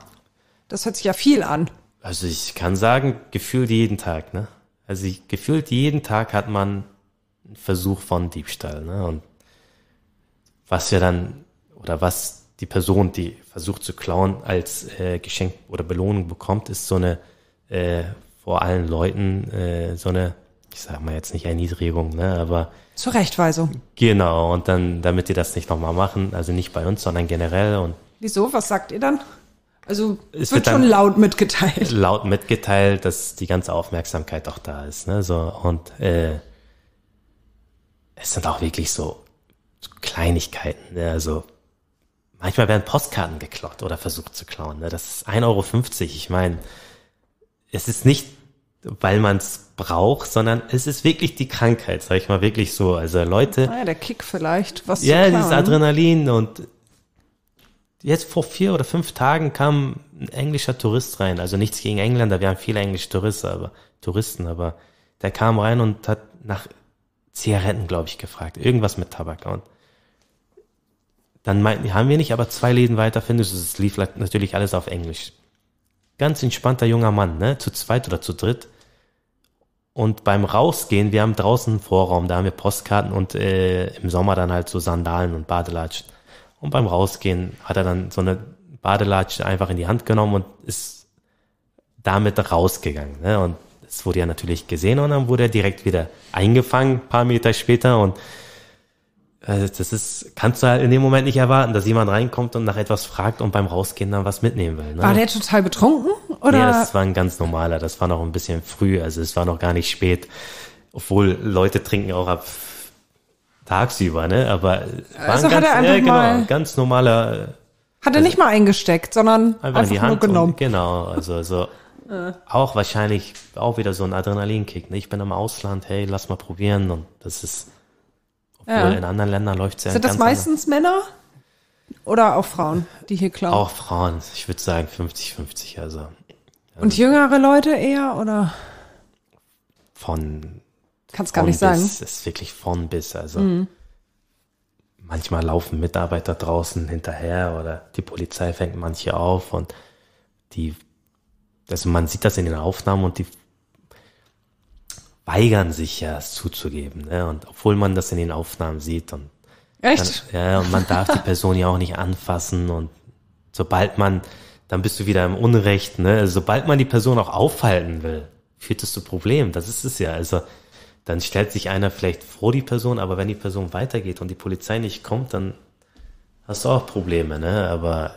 Das hört sich ja viel an. Also ich kann sagen, gefühlt jeden Tag, ne? Also ich, gefühlt jeden Tag hat man einen Versuch von Diebstahl, ne? Und was ja dann, oder was die Person, die versucht zu klauen, als äh, Geschenk oder Belohnung bekommt, ist so eine äh, vor allen Leuten äh, so eine, ich sag mal jetzt nicht Erniedrigung, ne? Aber Zurechtweisung. Genau, und dann, damit die das nicht nochmal machen, also nicht bei uns, sondern generell und Wieso? Was sagt ihr dann? Also es wird, wird schon laut mitgeteilt. Laut mitgeteilt, dass die ganze Aufmerksamkeit auch da ist. Ne? So, und äh, es sind auch wirklich so, Kleinigkeiten. Ne? Also manchmal werden Postkarten geklaut oder versucht zu klauen. Ne? Das ist 1,50 Euro. Ich meine, es ist nicht, weil man es braucht, sondern es ist wirklich die Krankheit, sag ich mal, wirklich so. Also Leute. Ah ja, der Kick vielleicht, was Ja, dieses Adrenalin und jetzt vor vier oder fünf Tagen kam ein englischer Tourist rein. Also nichts gegen Engländer, wir haben viele englische Touristen, aber Touristen, aber der kam rein und hat nach Zigaretten, glaube ich, gefragt. Irgendwas mit Tabak. Und dann meinten, haben wir nicht, aber zwei Läden weiter findest du. Es lief natürlich alles auf Englisch. Ganz entspannter junger Mann, ne? Zu zweit oder zu dritt. Und beim Rausgehen, wir haben draußen einen Vorraum, da haben wir Postkarten und äh, im Sommer dann halt so Sandalen und Badelatschen. Und beim Rausgehen hat er dann so eine Badelatsche einfach in die Hand genommen und ist damit rausgegangen. Ne? Und es wurde ja natürlich gesehen und dann wurde er direkt wieder eingefangen, paar Meter später. Und äh, das ist, kannst du halt in dem Moment nicht erwarten, dass jemand reinkommt und nach etwas fragt und beim Rausgehen dann was mitnehmen will. Ne? War der total betrunken? Oder? Nee, das war ein ganz normaler. Das war noch ein bisschen früh, also es war noch gar nicht spät. Obwohl Leute trinken auch ab tagsüber, ne? Aber also ein ganz, er äh, genau, ganz normaler. Hat er also, nicht mal eingesteckt, sondern einfach, einfach die Hand genommen. Und, genau, also also auch wahrscheinlich auch wieder so ein Adrenalinkick. Ne? Ich bin im Ausland, hey, lass mal probieren. Und das ist, obwohl ja. in anderen Ländern läuft es ja Sind das meistens anders. Männer oder auch Frauen, die hier klauen? Auch Frauen, ich würde sagen 50-50. also, Und also jüngere Leute eher oder? Von Kannst gar nicht bis. sagen. Das ist wirklich von bis. Also mhm. manchmal laufen Mitarbeiter draußen hinterher oder die Polizei fängt manche auf und die, also man sieht das in den Aufnahmen und die weigern sich ja, es zuzugeben. Ne? Und obwohl man das in den Aufnahmen sieht und Echt? Dann, ja, und man darf die Person ja auch nicht anfassen und sobald man, dann bist du wieder im Unrecht, ne? Also, sobald man die Person auch aufhalten will, führt das zu Problemen. Das ist es ja. Also dann stellt sich einer vielleicht vor die Person, aber wenn die Person weitergeht und die Polizei nicht kommt, dann hast du auch Probleme, ne? Aber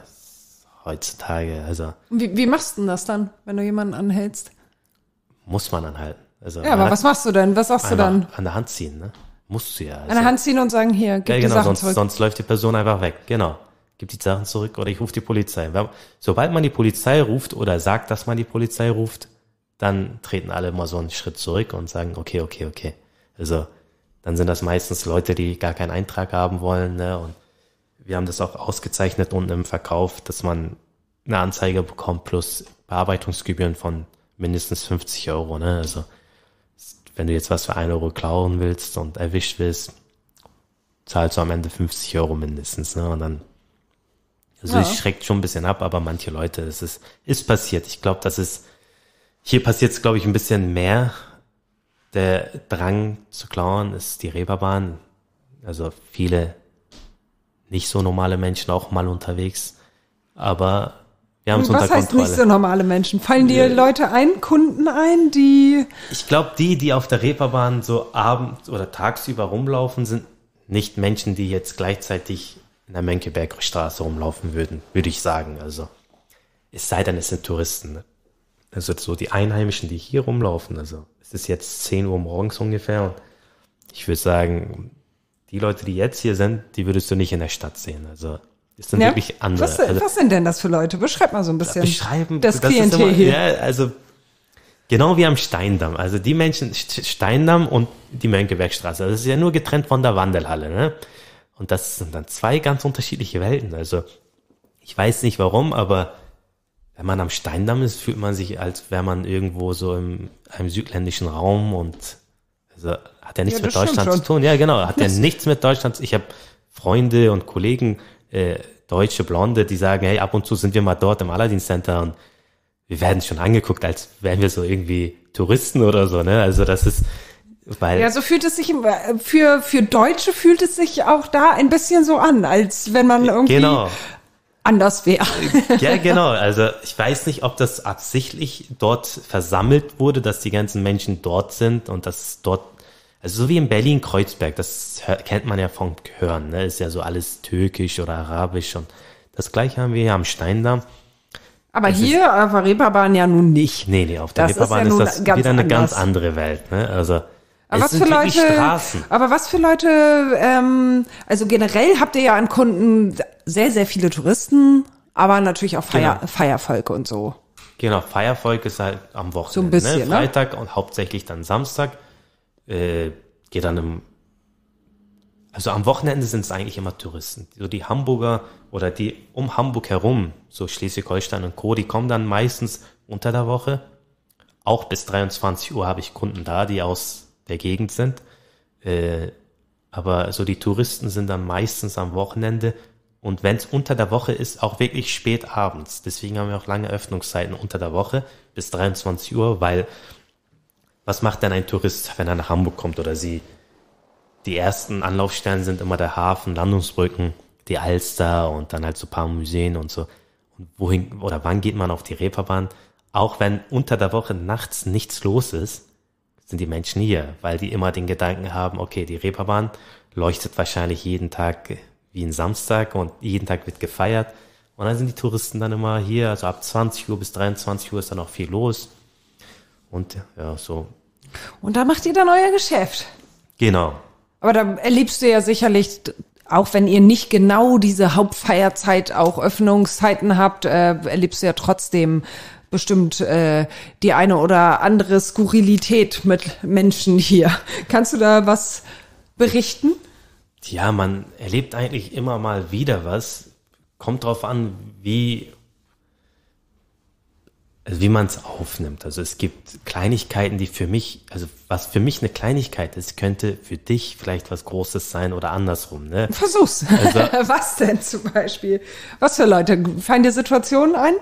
heutzutage, also. Wie, wie machst du denn das dann, wenn du jemanden anhältst? Muss man anhalten. Also ja, aber was machst du denn? Was sagst du dann? An der Hand ziehen, ne? Musst du ja. Also. An der also Hand ziehen und sagen, hier, gib ja, genau, die Sachen sonst, zurück. Sonst läuft die Person einfach weg, genau. Gib die Sachen zurück oder ich rufe die Polizei. Sobald man die Polizei ruft oder sagt, dass man die Polizei ruft, dann treten alle mal so einen Schritt zurück und sagen, okay, okay, okay. Also dann sind das meistens Leute, die gar keinen Eintrag haben wollen. Ne? Und wir haben das auch ausgezeichnet unten im Verkauf, dass man eine Anzeige bekommt plus Bearbeitungsgebühren von mindestens 50 Euro. Ne? Also wenn du jetzt was für 1 Euro klauen willst und erwischt wirst, zahlst du am Ende 50 Euro mindestens. Ne? Und dann, also ja. ich schreckt schon ein bisschen ab, aber manche Leute, es ist, ist passiert. Ich glaube, das ist hier passiert es, glaube ich, ein bisschen mehr. Der Drang zu klauen ist die Reeperbahn. Also viele nicht so normale Menschen auch mal unterwegs. Aber wir haben es unter Was heißt nicht so normale Menschen? Fallen dir Leute ein, Kunden ein, die... Ich glaube, die, die auf der Reeperbahn so abends oder tagsüber rumlaufen, sind nicht Menschen, die jetzt gleichzeitig in der Mönckebergstraße rumlaufen würden, würde ich sagen. Also es sei denn, es sind Touristen. Also so die Einheimischen, die hier rumlaufen. Also es ist jetzt 10 Uhr morgens ungefähr und ich würde sagen, die Leute, die jetzt hier sind, die würdest du nicht in der Stadt sehen. Also es sind ja. wirklich andere. Was, also, was, sind denn das für Leute? Beschreib mal so ein bisschen beschreiben, das, das Klientel immer, hier. Ja, also genau wie am Steindamm. Also die Menschen, Steindamm und die Mönckebergstraße. Das also, ist ja nur getrennt von der Wandelhalle. Ne? Und das sind dann zwei ganz unterschiedliche Welten. Also ich weiß nicht warum, aber wenn man am Steindamm ist, fühlt man sich, als wäre man irgendwo so im, einem südländischen Raum und also hat ja nichts ja, mit Deutschland zu tun. Ja, genau, hat ja nichts mit Deutschland. Ich habe Freunde und Kollegen, äh, deutsche Blonde, die sagen, hey, ab und zu sind wir mal dort im Aladdin Center und wir werden schon angeguckt, als wären wir so irgendwie Touristen oder so, ne? Also das ist, weil ja, so fühlt es sich äh, für für Deutsche fühlt es sich auch da ein bisschen so an, als wenn man irgendwie genau anders wäre. Äh, ja, genau. Also ich weiß nicht, ob das absichtlich dort versammelt wurde, dass die ganzen Menschen dort sind und dass dort, also so wie in Berlin-Kreuzberg, das kennt man ja vom Hören, ne? ist ja so alles türkisch oder arabisch und das gleiche haben wir hier am Steindamm. Aber das hier auf der Reeperbahn ja nun nicht. Nee, nee, auf der das Reeperbahn ist, ja ist das wieder eine anders. ganz andere Welt. Ne? Also aber was, Leute, aber was für Leute, aber was für Leute, also generell habt ihr ja an Kunden sehr, sehr viele Touristen, aber natürlich auch Feier, genau. Feiervolk und so. Genau, Feiervolk ist halt am Wochenende. So ein ne? bisschen, ne? Freitag und hauptsächlich dann Samstag. Äh, geht dann im, also am Wochenende sind es eigentlich immer Touristen. So die Hamburger oder die um Hamburg herum, so Schleswig-Holstein und Co., die kommen dann meistens unter der Woche. Auch bis 23 Uhr habe ich Kunden da, die aus der Gegend sind. Äh, aber so die Touristen sind dann meistens am Wochenende und wenn es unter der Woche ist, auch wirklich spät abends. Deswegen haben wir auch lange Öffnungszeiten unter der Woche bis 23 Uhr, weil was macht denn ein Tourist, wenn er nach Hamburg kommt oder sie? Die ersten Anlaufstellen sind immer der Hafen, Landungsbrücken, die Alster und dann halt so ein paar Museen und so. Und wohin oder wann geht man auf die Reeperbahn? Auch wenn unter der Woche nachts nichts los ist, sind die Menschen hier, weil die immer den Gedanken haben, okay, die Reeperbahn leuchtet wahrscheinlich jeden Tag wie ein Samstag und jeden Tag wird gefeiert. Und dann sind die Touristen dann immer hier, also ab 20 Uhr bis 23 Uhr ist dann auch viel los. Und ja, so. Und da macht ihr dann euer Geschäft. Genau. Aber da erlebst du ja sicherlich, auch wenn ihr nicht genau diese Hauptfeierzeit, auch Öffnungszeiten habt, äh, erlebst du ja trotzdem bestimmt äh, die eine oder andere Skurrilität mit Menschen hier. Kannst du da was berichten? ja, man erlebt eigentlich immer mal wieder was. Kommt drauf an, wie, also wie man es aufnimmt. Also es gibt Kleinigkeiten, die für mich, also was für mich eine Kleinigkeit ist, könnte für dich vielleicht was Großes sein oder andersrum. Ne? Versuch's. Also, was denn zum Beispiel? Was für Leute? Fallen dir Situationen ein?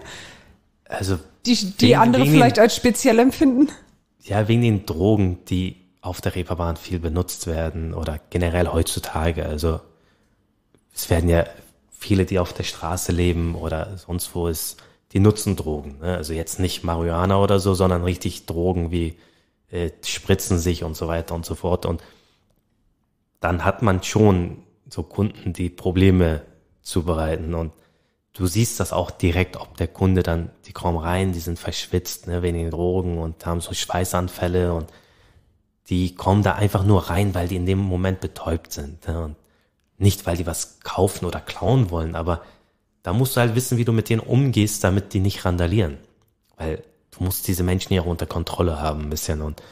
Also die, die wegen, andere wegen vielleicht den, als speziell empfinden? Ja, wegen den Drogen, die auf der Reeperbahn viel benutzt werden oder generell heutzutage. Also es werden ja viele, die auf der Straße leben oder sonst wo ist, die nutzen Drogen. Ne? Also jetzt nicht Marihuana oder so, sondern richtig Drogen wie äh, spritzen sich und so weiter und so fort. Und dann hat man schon so Kunden, die Probleme zubereiten. Und du siehst das auch direkt, ob der Kunde dann, die kommen rein, die sind verschwitzt, ne, wegen den Drogen und haben so Schweißanfälle und die kommen da einfach nur rein, weil die in dem Moment betäubt sind. Ja? Und nicht, weil die was kaufen oder klauen wollen, aber da musst du halt wissen, wie du mit denen umgehst, damit die nicht randalieren. Weil du musst diese Menschen ja unter Kontrolle haben ein bisschen. Und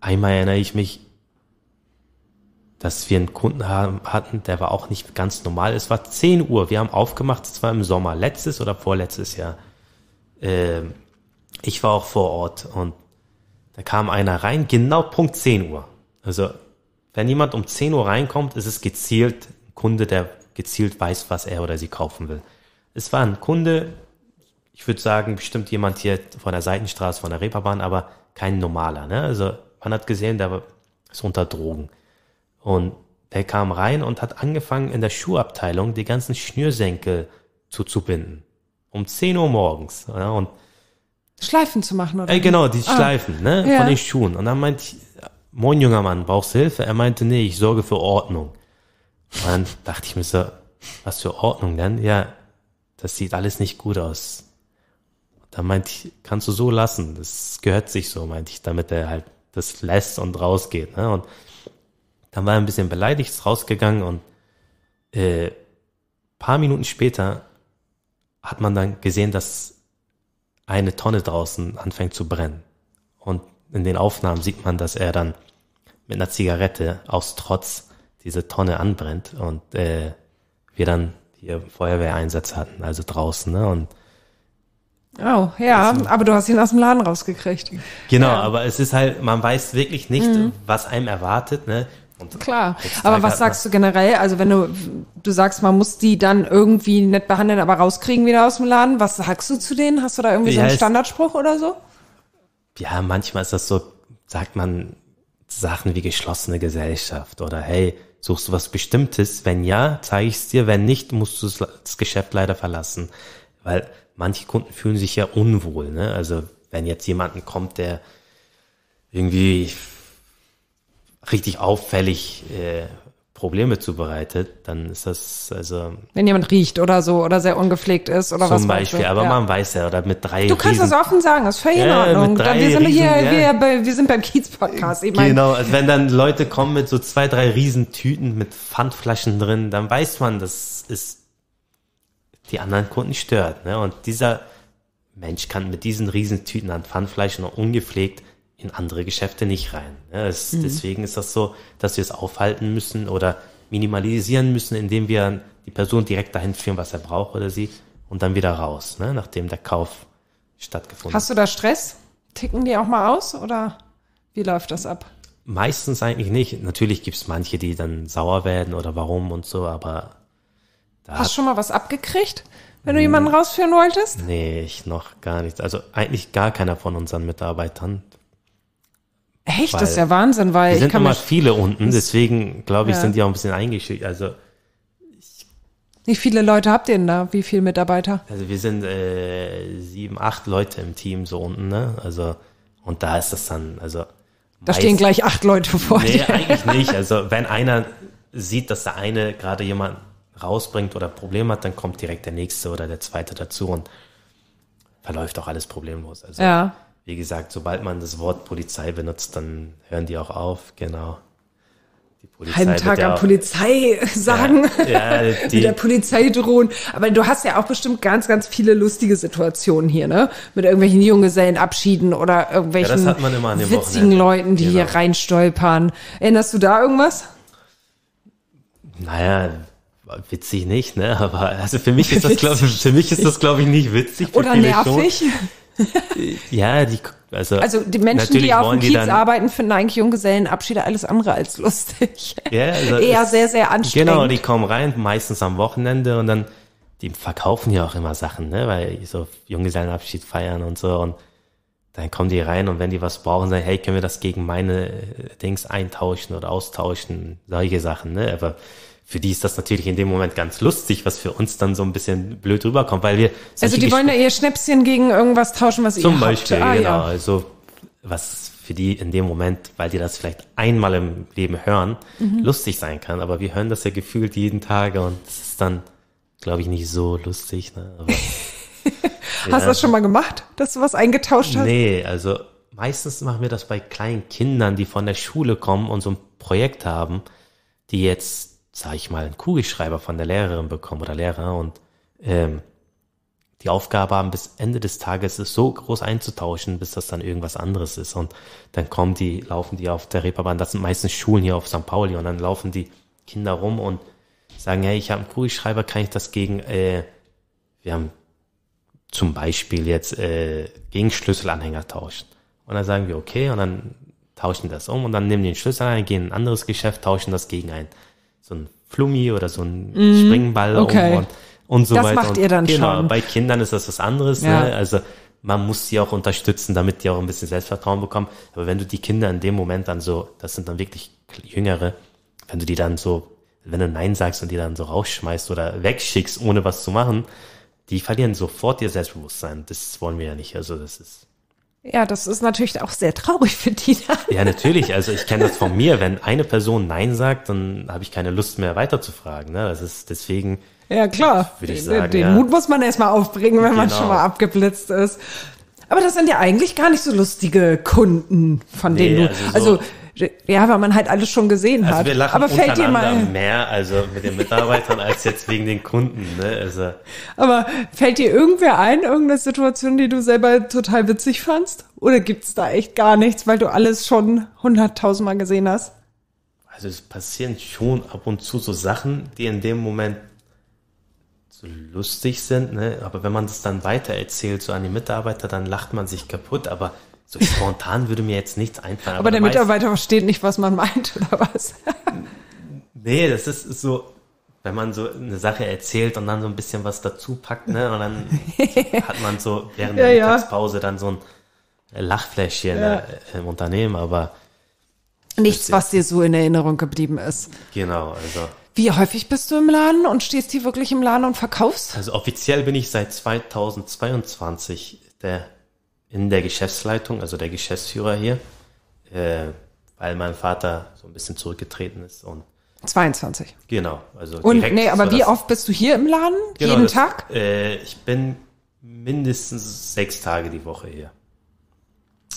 einmal erinnere ich mich, dass wir einen Kunden haben, hatten, der war auch nicht ganz normal. Es war 10 Uhr. Wir haben aufgemacht, zwar im Sommer, letztes oder vorletztes Jahr. Ähm, ich war auch vor Ort und da kam einer rein, genau Punkt 10 Uhr. Also, wenn jemand um 10 Uhr reinkommt, ist es gezielt ein Kunde, der gezielt weiß, was er oder sie kaufen will. Es war ein Kunde, ich würde sagen, bestimmt jemand hier von der Seitenstraße, von der Reeperbahn, aber kein normaler. Ne? Also man hat gesehen, der ist unter Drogen. Und der kam rein und hat angefangen, in der Schuhabteilung die ganzen Schnürsenkel zuzubinden. Um 10 Uhr morgens. Ne? Und Schleifen zu machen, oder? Ey, genau, die ah. Schleifen, ne? Ja. Von den Schuhen. Und dann meinte ich, moin junger Mann, brauchst du Hilfe? Er meinte, nee, ich sorge für Ordnung. Und dann dachte ich mir so, was für Ordnung denn? Ja, das sieht alles nicht gut aus. Dann meinte ich, kannst du so lassen, das gehört sich so, meinte ich, damit er halt das lässt und rausgeht. Ne? Und dann war er ein bisschen beleidigt, ist rausgegangen und äh, paar Minuten später hat man dann gesehen, dass eine Tonne draußen anfängt zu brennen. Und in den Aufnahmen sieht man, dass er dann mit einer Zigarette aus Trotz diese Tonne anbrennt und äh, wir dann hier Feuerwehreinsätze hatten, also draußen. Ne? Und Oh, ja, aber du hast ihn aus dem Laden rausgekriegt. Genau, ja. aber es ist halt, man weiß wirklich nicht, mhm. was einem erwartet. Ne? Und Klar, aber was sagst du generell? Also wenn du, du sagst, man muss die dann irgendwie nett behandeln, aber rauskriegen wieder aus dem Laden, was sagst du zu denen? Hast du da irgendwie ja, so einen Standardspruch oder so? Ja, manchmal ist das so, sagt man Sachen wie geschlossene Gesellschaft oder hey, suchst du was Bestimmtes? Wenn ja, zeige ich es dir, wenn nicht, musst du das Geschäft leider verlassen. Weil manche Kunden fühlen sich ja unwohl, ne? Also wenn jetzt jemanden kommt, der irgendwie richtig auffällig äh, Probleme zubereitet, dann ist das also. Wenn jemand riecht oder so oder sehr ungepflegt ist oder zum was. Zum Beispiel, du? aber ja. man weiß ja, oder mit drei. Du kannst Riesen, das offen sagen, das ist völlig ja, in Ordnung. Dann, wir sind Riesen, hier, ja. wir, bei, wir sind beim Kiez-Podcast. Ich mein, genau, also wenn dann Leute kommen mit so zwei, drei Riesentüten mit Pfandflaschen drin, dann weiß man, das ist die anderen Kunden stört. Ne? Und dieser Mensch kann mit diesen Riesentüten an Pfandflaschen ungepflegt in andere Geschäfte nicht rein. Ja, es, mhm. Deswegen ist das so, dass wir es aufhalten müssen oder minimalisieren müssen, indem wir die Person direkt dahin führen, was er braucht oder sie und dann wieder raus, ne, nachdem der Kauf stattgefunden hat. Hast du da Stress? Ticken die auch mal aus oder wie läuft das ab? Meistens eigentlich nicht. Natürlich gibt es manche, die dann sauer werden oder warum und so, aber. Hast du schon mal was abgekriegt, wenn du jemanden rausführen wolltest? Nee, ich noch gar nichts. Also eigentlich gar keiner von unseren Mitarbeitern. Echt, das ist ja Wahnsinn, weil. Es sind immer viele unten, deswegen glaube ich, ja. sind die auch ein bisschen eingeschickt. Also. Wie viele Leute habt ihr denn da? Wie viele Mitarbeiter? Also wir sind äh, sieben, acht Leute im Team so unten, ne? Also, und da ist das dann, also. Da stehen gleich acht Leute vor nee, dir. eigentlich nicht. Also wenn einer sieht, dass der eine gerade jemanden rausbringt oder Problem hat, dann kommt direkt der nächste oder der zweite dazu und verläuft auch alles problemlos. Also ja wie gesagt, sobald man das Wort Polizei benutzt, dann hören die auch auf, genau. Die Polizei Halben Tag ja an Polizei sagen, ja, ja, die, mit der Polizei drohen. Aber du hast ja auch bestimmt ganz, ganz viele lustige Situationen hier, ne? Mit irgendwelchen Junggesellenabschieden oder irgendwelchen ja, witzigen Wochenende. Leuten, die genau. hier reinstolpern. Erinnerst du da irgendwas? Naja, witzig nicht, ne? Aber also für mich ist das, glaube ich, für mich ist das, glaube ich, nicht witzig. Oder nervig. Schon. ja, die, also, also die Menschen, die auf dem Kiez dann, arbeiten, finden eigentlich Junggesellenabschiede alles andere als lustig. Ja, also Eher sehr, sehr anstrengend. Genau, die kommen rein, meistens am Wochenende und dann, die verkaufen ja auch immer Sachen, ne? weil so Junggesellenabschied feiern und so und dann kommen die rein und wenn die was brauchen, sagen, hey, können wir das gegen meine äh, Dings eintauschen oder austauschen, solche Sachen, ne? aber für die ist das natürlich in dem Moment ganz lustig, was für uns dann so ein bisschen blöd rüberkommt, weil wir also die wollen ja ihr Schnäpschen gegen irgendwas tauschen, was zum ihr zum Beispiel ah, genau ja. also was für die in dem Moment, weil die das vielleicht einmal im Leben hören, mhm. lustig sein kann, aber wir hören das ja gefühlt jeden Tag und das ist dann glaube ich nicht so lustig. Ne? Aber, ja. Hast du das schon mal gemacht, dass du was eingetauscht hast? Nee, also meistens machen wir das bei kleinen Kindern, die von der Schule kommen und so ein Projekt haben, die jetzt sag ich mal, einen Kugelschreiber von der Lehrerin bekommen oder Lehrer und ähm, die Aufgabe haben, bis Ende des Tages es so groß einzutauschen, bis das dann irgendwas anderes ist. Und dann kommen die, laufen die auf der Reeperbahn, das sind meistens Schulen hier auf St. Pauli und dann laufen die Kinder rum und sagen, hey, ich habe einen Kugelschreiber, kann ich das gegen, äh, wir haben zum Beispiel jetzt äh, gegen Schlüsselanhänger tauschen. Und dann sagen wir, okay, und dann tauschen das um und dann nehmen die den Schlüsselanhänger, gehen in ein anderes Geschäft, tauschen das gegen ein so ein Flummi oder so ein mm, Springball okay. und, und so das weiter. Das macht ihr dann genau, schon. Bei Kindern ist das was anderes. Ne? Ja. Ne? Also man muss sie auch unterstützen, damit die auch ein bisschen Selbstvertrauen bekommen. Aber wenn du die Kinder in dem Moment dann so, das sind dann wirklich Jüngere, wenn du die dann so, wenn du Nein sagst und die dann so rausschmeißt oder wegschickst, ohne was zu machen, die verlieren sofort ihr Selbstbewusstsein. Das wollen wir ja nicht. Also das ist ja, das ist natürlich auch sehr traurig für die. Dann. Ja, natürlich. Also ich kenne das von mir. Wenn eine Person Nein sagt, dann habe ich keine Lust mehr weiterzufragen. Ne? Das ist deswegen. Ja, klar. Würde ich sagen, den, den ja. Mut muss man erstmal aufbringen, wenn genau. man schon genau. mal abgeblitzt ist. Aber das sind ja eigentlich gar nicht so lustige Kunden, von denen nee, du. Also, also ja, weil man halt alles schon gesehen also hat. Wir lachen aber fällt dir mal mehr also mit den Mitarbeitern als jetzt wegen den Kunden. Ne? Also. Aber fällt dir irgendwer ein, irgendeine Situation, die du selber total witzig fandst? Oder gibt's da echt gar nichts, weil du alles schon hunderttausendmal gesehen hast? Also es passieren schon ab und zu so Sachen, die in dem Moment so lustig sind, ne? aber wenn man das dann weiter erzählt, so an die Mitarbeiter, dann lacht man sich kaputt, aber so spontan würde mir jetzt nichts einfallen. Aber, aber der Mitarbeiter weiß, versteht nicht, was man meint oder was? nee, das ist so, wenn man so eine Sache erzählt und dann so ein bisschen was dazu packt, ne? Und dann hat man so während der ja, Mittagspause dann so ein äh, Lachfläschchen äh, ja. im Unternehmen, aber. Nichts, was dir so in Erinnerung geblieben ist. Genau, also. Wie häufig bist du im Laden und stehst hier wirklich im Laden und verkaufst? Also offiziell bin ich seit 2022 der in der Geschäftsleitung, also der Geschäftsführer hier, äh, weil mein Vater so ein bisschen zurückgetreten ist und 22. Genau, also und direkt, nee, aber so wie oft bist du hier im Laden? Genau, Jeden das, Tag? Äh, ich bin mindestens sechs Tage die Woche hier.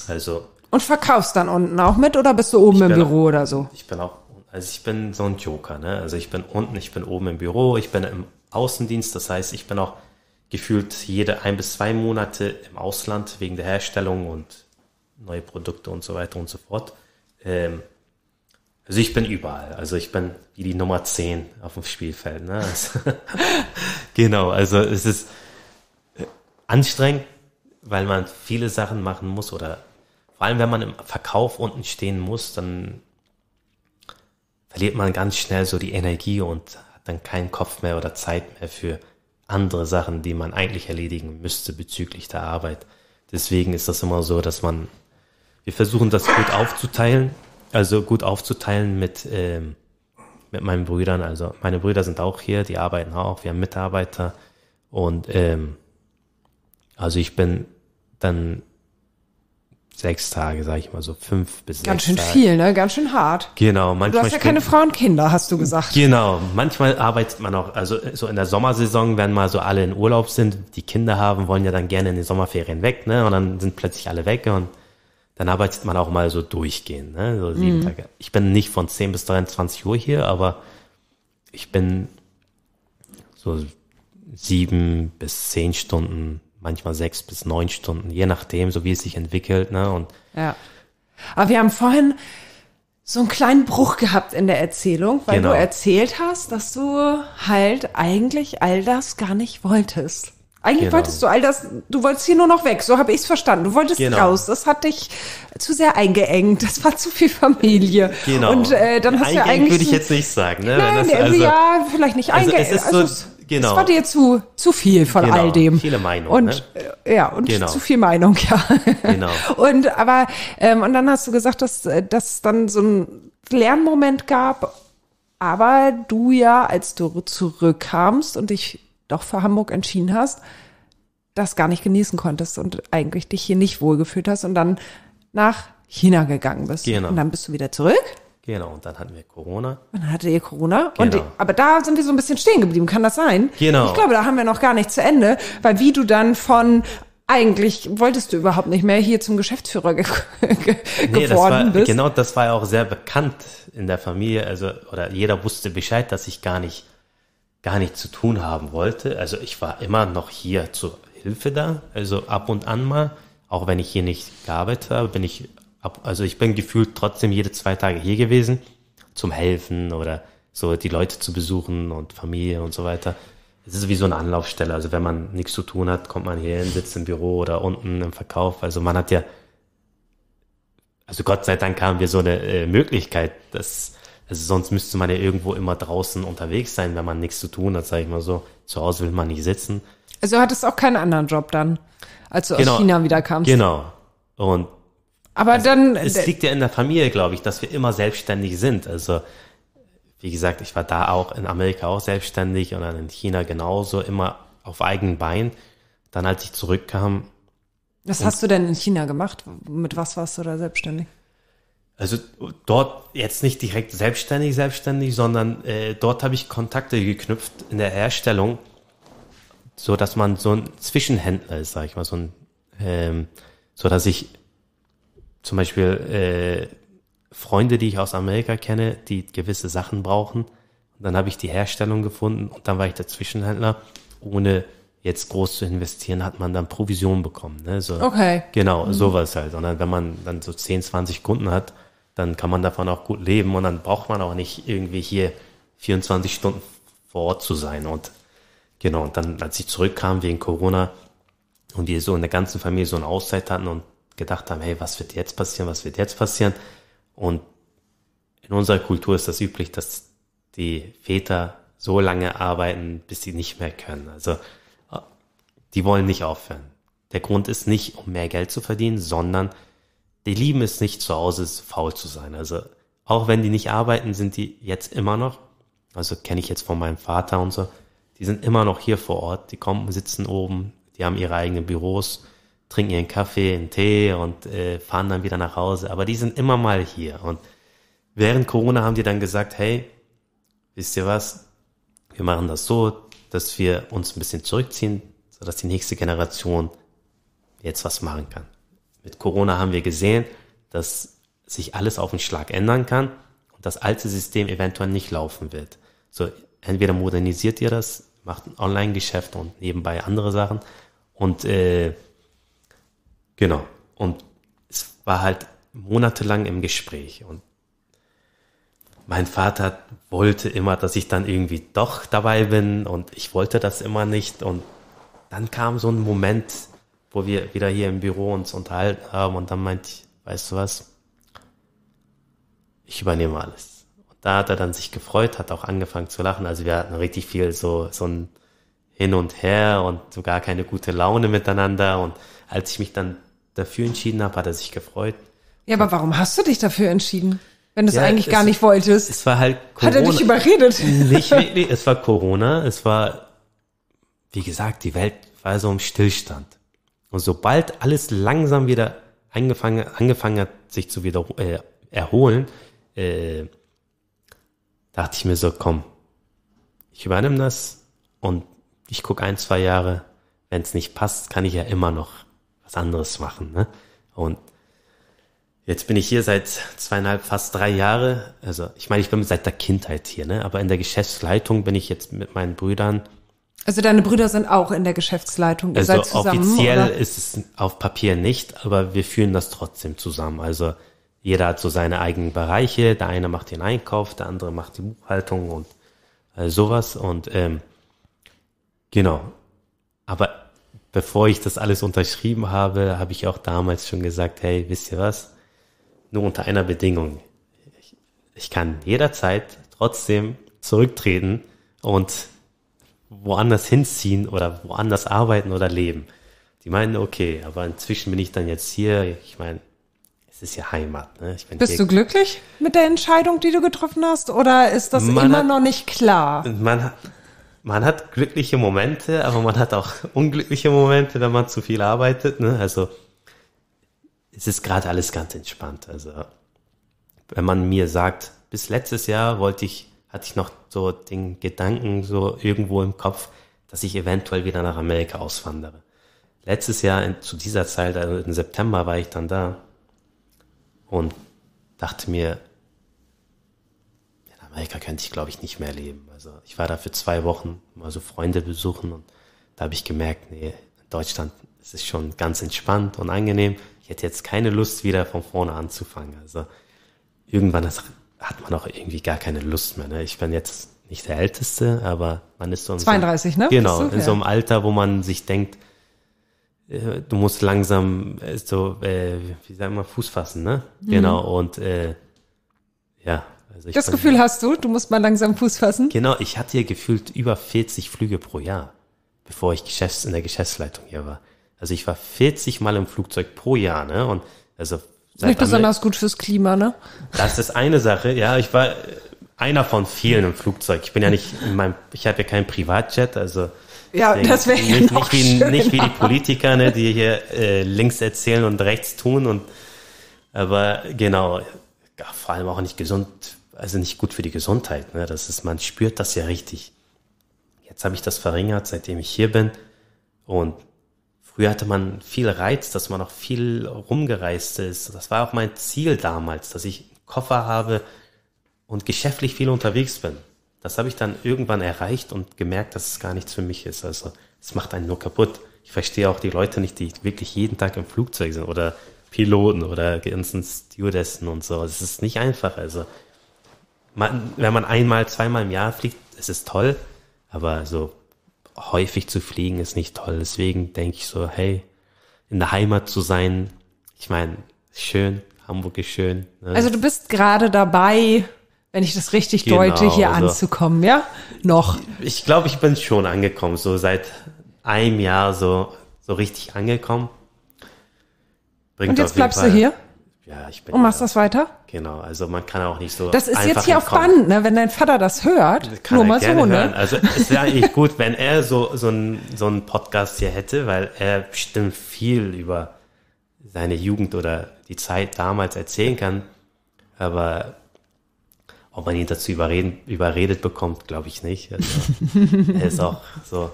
Also. Und verkaufst dann unten auch mit oder bist du oben im Büro auch, oder so? Ich bin auch, also ich bin so ein Joker, ne? Also ich bin unten, ich bin oben im Büro, ich bin im Außendienst, das heißt, ich bin auch gefühlt jede ein bis zwei Monate im Ausland wegen der Herstellung und neue Produkte und so weiter und so fort. Ähm, also ich bin überall. Also ich bin wie die Nummer 10 auf dem Spielfeld. Ne? Also, genau, also es ist äh, anstrengend, weil man viele Sachen machen muss oder vor allem wenn man im Verkauf unten stehen muss, dann verliert man ganz schnell so die Energie und hat dann keinen Kopf mehr oder Zeit mehr für andere Sachen, die man eigentlich erledigen müsste bezüglich der Arbeit. Deswegen ist das immer so, dass man, wir versuchen das gut aufzuteilen, also gut aufzuteilen mit, ähm, mit meinen Brüdern. Also meine Brüder sind auch hier, die arbeiten auch, wir haben Mitarbeiter und ähm, also ich bin dann sechs Tage, sage ich mal so, fünf bis Ganz sechs Ganz schön viel, ne? Ganz schön hart. Genau. Manchmal du hast ja keine Frau Kinder, hast du gesagt. Genau. Manchmal arbeitet man auch, also äh, so in der Sommersaison, wenn mal so alle in Urlaub sind, die Kinder haben, wollen ja dann gerne in den Sommerferien weg, ne? Und dann sind plötzlich alle weg und dann arbeitet man auch mal so durchgehend, ne? So sieben mhm. Tage. Ich bin nicht von 10 bis 23 Uhr hier, aber ich bin so sieben bis zehn Stunden manchmal sechs bis neun Stunden, je nachdem, so wie es sich entwickelt. Ne? Und ja. Aber wir haben vorhin so einen kleinen Bruch gehabt in der Erzählung, weil genau. du erzählt hast, dass du halt eigentlich all das gar nicht wolltest. Eigentlich genau. wolltest du all das, du wolltest hier nur noch weg, so habe ich es verstanden. Du wolltest genau. raus, das hat dich zu sehr eingeengt, das war zu viel Familie. Genau. Und äh, dann hast du ja eigentlich. würde ich jetzt nicht sagen, ne? Nein, also, also, ja, vielleicht nicht also eingeengt. es ist so, also Genau. Das war dir zu, zu viel von genau. all dem. Viele Meinungen. Und ne? Äh, ja, und genau. zu viel Meinung, ja. Genau. und aber, ähm, und dann hast du gesagt, äh, dass es dann so einen Lernmoment gab, aber du ja, als du zurückkamst und dich doch für Hamburg entschieden hast, das gar nicht genießen konntest und eigentlich dich hier nicht wohlgefühlt hast und dann nach China gegangen bist. Genau. Und dann bist du wieder zurück. Genau, und dann hatten wir Corona. Dann hatte ihr Corona. Genau. Und aber da sind wir so ein bisschen stehen geblieben, kann das sein? Genau. Ich glaube, da haben wir noch gar nicht zu Ende, weil wie du dann von eigentlich wolltest du überhaupt nicht mehr hier zum Geschäftsführer ge ge nee, geworden das war, bist. Genau, das war ja auch sehr bekannt in der Familie, also oder jeder wusste Bescheid, dass ich gar nicht gar nichts zu tun haben wollte. Also ich war immer noch hier zur Hilfe da, also ab und an mal, auch wenn ich hier nicht gearbeitet habe, bin ich also ich bin gefühlt trotzdem jede zwei Tage hier gewesen, zum Helfen oder so die Leute zu besuchen und Familie und so weiter. Es ist wie so eine Anlaufstelle. Also wenn man nichts zu tun hat, kommt man hier hin, sitzt im Büro oder unten im Verkauf. Also man hat ja, also Gott sei Dank haben wir so eine äh, Möglichkeit, dass, also sonst müsste man ja irgendwo immer draußen unterwegs sein, wenn man nichts zu tun hat, sage ich mal so. Zu Hause will man nicht sitzen. Also hattest auch keinen anderen Job dann, als du genau, aus China wieder kamst. Genau. Und aber also dann. Es liegt ja in der Familie, glaube ich, dass wir immer selbstständig sind. Also, wie gesagt, ich war da auch in Amerika auch selbstständig und dann in China genauso, immer auf eigenen Beinen. Dann, als ich zurückkam. Was hast du denn in China gemacht? Mit was warst du da selbstständig? Also dort jetzt nicht direkt selbstständig, selbstständig, sondern äh, dort habe ich Kontakte geknüpft in der Herstellung, so dass man so ein Zwischenhändler ist, sag ich mal, so ein, ähm, so dass ich zum Beispiel äh, Freunde, die ich aus Amerika kenne, die gewisse Sachen brauchen. Und dann habe ich die Herstellung gefunden und dann war ich der Zwischenhändler. Ohne jetzt groß zu investieren, hat man dann Provision bekommen. Ne? So, okay. Genau, mhm. sowas halt. Und dann, wenn man dann so 10, 20 Kunden hat, dann kann man davon auch gut leben und dann braucht man auch nicht irgendwie hier 24 Stunden vor Ort zu sein. Und genau, und dann, als ich zurückkam wegen Corona und wir so in der ganzen Familie so eine Auszeit hatten und gedacht haben, hey, was wird jetzt passieren, was wird jetzt passieren? Und in unserer Kultur ist das üblich, dass die Väter so lange arbeiten, bis sie nicht mehr können. Also die wollen nicht aufhören. Der Grund ist nicht, um mehr Geld zu verdienen, sondern die lieben es nicht, zu Hause faul zu sein. Also auch wenn die nicht arbeiten, sind die jetzt immer noch, also kenne ich jetzt von meinem Vater und so, die sind immer noch hier vor Ort, die kommen, sitzen oben, die haben ihre eigenen Büros trinken ihren Kaffee, einen Tee und äh, fahren dann wieder nach Hause. Aber die sind immer mal hier. Und während Corona haben die dann gesagt, hey, wisst ihr was, wir machen das so, dass wir uns ein bisschen zurückziehen, sodass die nächste Generation jetzt was machen kann. Mit Corona haben wir gesehen, dass sich alles auf den Schlag ändern kann und das alte System eventuell nicht laufen wird. So, entweder modernisiert ihr das, macht ein Online-Geschäft und nebenbei andere Sachen und äh, Genau. Und es war halt monatelang im Gespräch. Und mein Vater wollte immer, dass ich dann irgendwie doch dabei bin und ich wollte das immer nicht. Und dann kam so ein Moment, wo wir wieder hier im Büro uns unterhalten haben und dann meinte ich, weißt du was? Ich übernehme alles. Und da hat er dann sich gefreut, hat auch angefangen zu lachen. Also wir hatten richtig viel so, so ein Hin und Her und sogar keine gute Laune miteinander. Und als ich mich dann dafür entschieden habe, hat er sich gefreut. Ja, aber warum hast du dich dafür entschieden, wenn du es eigentlich gar nicht wolltest? Es war halt Corona. Hat er dich überredet? Nicht wirklich, es war Corona, es war, wie gesagt, die Welt war so im Stillstand. Und sobald alles langsam wieder angefangen, angefangen hat, sich zu wieder äh, erholen, äh, dachte ich mir so, komm, ich übernehme das und ich gucke ein, zwei Jahre, wenn es nicht passt, kann ich ja immer noch was anderes machen. Ne? Und jetzt bin ich hier seit zweieinhalb, fast drei Jahre. Also ich meine, ich bin seit der Kindheit hier, ne? aber in der Geschäftsleitung bin ich jetzt mit meinen Brüdern. Also deine Brüder sind auch in der Geschäftsleitung. Ihr also zusammen, offiziell oder? ist es auf Papier nicht, aber wir führen das trotzdem zusammen. Also jeder hat so seine eigenen Bereiche. Der eine macht den Einkauf, der andere macht die Buchhaltung und äh, sowas. Und ähm, genau. Aber bevor ich das alles unterschrieben habe, habe ich auch damals schon gesagt, hey, wisst ihr was? Nur unter einer Bedingung. Ich, ich kann jederzeit trotzdem zurücktreten und woanders hinziehen oder woanders arbeiten oder leben. Die meinen, okay, aber inzwischen bin ich dann jetzt hier. Ich meine, es ist ja Heimat. Ne? Bist hier. du glücklich mit der Entscheidung, die du getroffen hast, oder ist das man immer hat, noch nicht klar? Man, man hat glückliche Momente, aber man hat auch unglückliche Momente, wenn man zu viel arbeitet. Ne? Also es ist gerade alles ganz entspannt. Also wenn man mir sagt, bis letztes Jahr wollte ich, hatte ich noch so den Gedanken so irgendwo im Kopf, dass ich eventuell wieder nach Amerika auswandere. Letztes Jahr in, zu dieser Zeit, also im September war ich dann da und dachte mir, Jamaika könnte ich, glaube ich, nicht mehr leben. Also ich war da für zwei Wochen mal so Freunde besuchen und da habe ich gemerkt, nee, in Deutschland ist es schon ganz entspannt und angenehm. Ich hätte jetzt keine Lust, wieder von vorne anzufangen. Also irgendwann das, hat man auch irgendwie gar keine Lust mehr. Ne? Ich bin jetzt nicht der Älteste, aber man ist so 32, so, ne? Genau, in so einem Alter, wo man sich denkt, äh, du musst langsam äh, so, äh, wie sagen wir, Fuß fassen, ne? Mhm. Genau, und äh, ja, also das Gefühl hast du, du musst mal langsam Fuß fassen. Genau, ich hatte hier gefühlt über 40 Flüge pro Jahr, bevor ich Geschäfts in der Geschäftsleitung hier war. Also ich war 40 Mal im Flugzeug pro Jahr, ne? Und also nicht besonders gut fürs Klima, ne? Das ist eine Sache. Ja, ich war äh, einer von vielen im Flugzeug. Ich bin ja nicht in meinem, ich habe ja keinen Privatjet, also ja, das wäre nicht, noch nicht, wie, nicht wie die Politiker, ne, die hier äh, links erzählen und rechts tun und aber genau, ja, vor allem auch nicht gesund also nicht gut für die Gesundheit. Ne? Das ist, man spürt das ja richtig. Jetzt habe ich das verringert, seitdem ich hier bin. Und früher hatte man viel Reiz, dass man auch viel rumgereist ist. Das war auch mein Ziel damals, dass ich einen Koffer habe und geschäftlich viel unterwegs bin. Das habe ich dann irgendwann erreicht und gemerkt, dass es gar nichts für mich ist. Also es macht einen nur kaputt. Ich verstehe auch die Leute nicht, die wirklich jeden Tag im Flugzeug sind oder Piloten oder ganzen Stewardessen und so. Es ist nicht einfach. Also man, wenn man einmal, zweimal im Jahr fliegt, es ist toll, aber so häufig zu fliegen ist nicht toll. Deswegen denke ich so, hey, in der Heimat zu sein, ich meine, schön, Hamburg ist schön. Ne? Also du bist gerade dabei, wenn ich das richtig genau, deute, hier also, anzukommen, ja? Noch. Ich glaube, ich bin schon angekommen, so seit einem Jahr so, so richtig angekommen. Bringt Und jetzt bleibst Fall, du hier? Ja, ich bin. Und machst ja, das weiter? Genau, also man kann auch nicht so. Das ist jetzt hier entkommen. auf Band, ne? wenn dein Vater das hört, kann nur mal so. Ne? Hören. Also es wäre eigentlich gut, wenn er so, so einen so ein Podcast hier hätte, weil er bestimmt viel über seine Jugend oder die Zeit damals erzählen kann. Aber ob man ihn dazu überreden, überredet bekommt, glaube ich nicht. Also, er ist auch so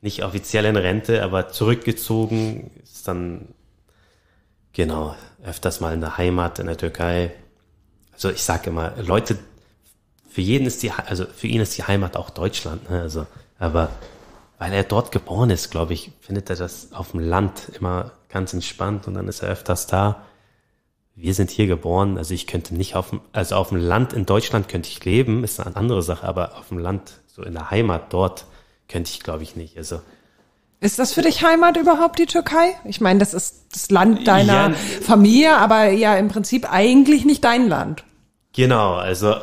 nicht offiziell in Rente, aber zurückgezogen, ist dann genau öfters mal in der Heimat in der Türkei so ich sage immer, Leute, für jeden ist die, also für ihn ist die Heimat auch Deutschland, ne? also, aber weil er dort geboren ist, glaube ich, findet er das auf dem Land immer ganz entspannt und dann ist er öfters da. Wir sind hier geboren, also ich könnte nicht auf dem, also auf dem Land in Deutschland könnte ich leben, ist eine andere Sache, aber auf dem Land, so in der Heimat dort, könnte ich, glaube ich, nicht. Also ist das für dich Heimat überhaupt, die Türkei? Ich meine, das ist das Land deiner ja, Familie, aber ja im Prinzip eigentlich nicht dein Land. Genau, also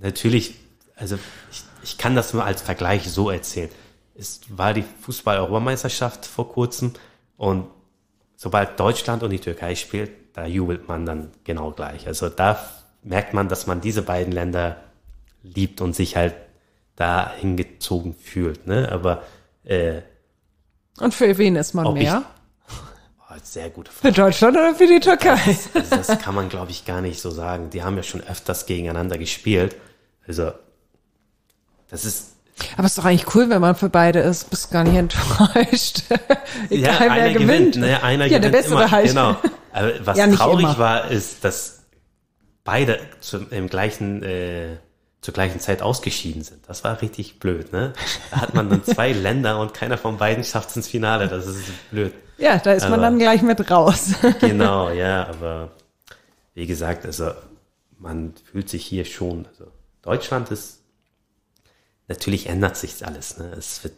natürlich, also ich, ich kann das nur als Vergleich so erzählen. Es war die Fußball-Europameisterschaft vor kurzem und sobald Deutschland und die Türkei spielt, da jubelt man dann genau gleich. Also da merkt man, dass man diese beiden Länder liebt und sich halt da hingezogen fühlt. Ne? Aber äh, und für wen ist man mehr? sehr gute Frage. Für Deutschland oder für die Türkei? Das, also das kann man, glaube ich, gar nicht so sagen. Die haben ja schon öfters gegeneinander gespielt. Also, das ist. Aber es ist doch eigentlich cool, wenn man für beide ist. Bist gar nicht enttäuscht. Egal, ja, wer gewinnt. gewinnt ne? Einer ja, gewinnt der Beste immer. Halt. Genau. Aber was ja, traurig immer. war, ist, dass beide zum, im gleichen, äh, zur gleichen Zeit ausgeschieden sind. Das war richtig blöd, ne? Da hat man dann zwei Länder und keiner von beiden schafft es ins Finale. Das ist blöd. Ja, da ist aber, man dann gleich mit raus. genau, ja, aber wie gesagt, also man fühlt sich hier schon, also Deutschland ist, natürlich ändert sich alles. Ne? Es wird,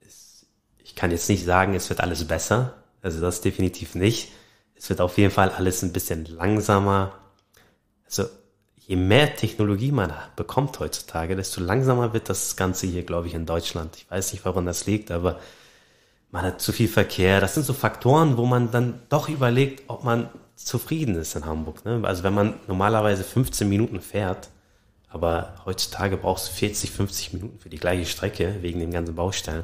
es, ich kann jetzt nicht sagen, es wird alles besser, also das definitiv nicht. Es wird auf jeden Fall alles ein bisschen langsamer. Also je mehr Technologie man bekommt heutzutage, desto langsamer wird das Ganze hier, glaube ich, in Deutschland. Ich weiß nicht, woran das liegt, aber man hat zu viel Verkehr. Das sind so Faktoren, wo man dann doch überlegt, ob man zufrieden ist in Hamburg. Ne? Also wenn man normalerweise 15 Minuten fährt, aber heutzutage brauchst du 40, 50 Minuten für die gleiche Strecke wegen dem ganzen Baustein.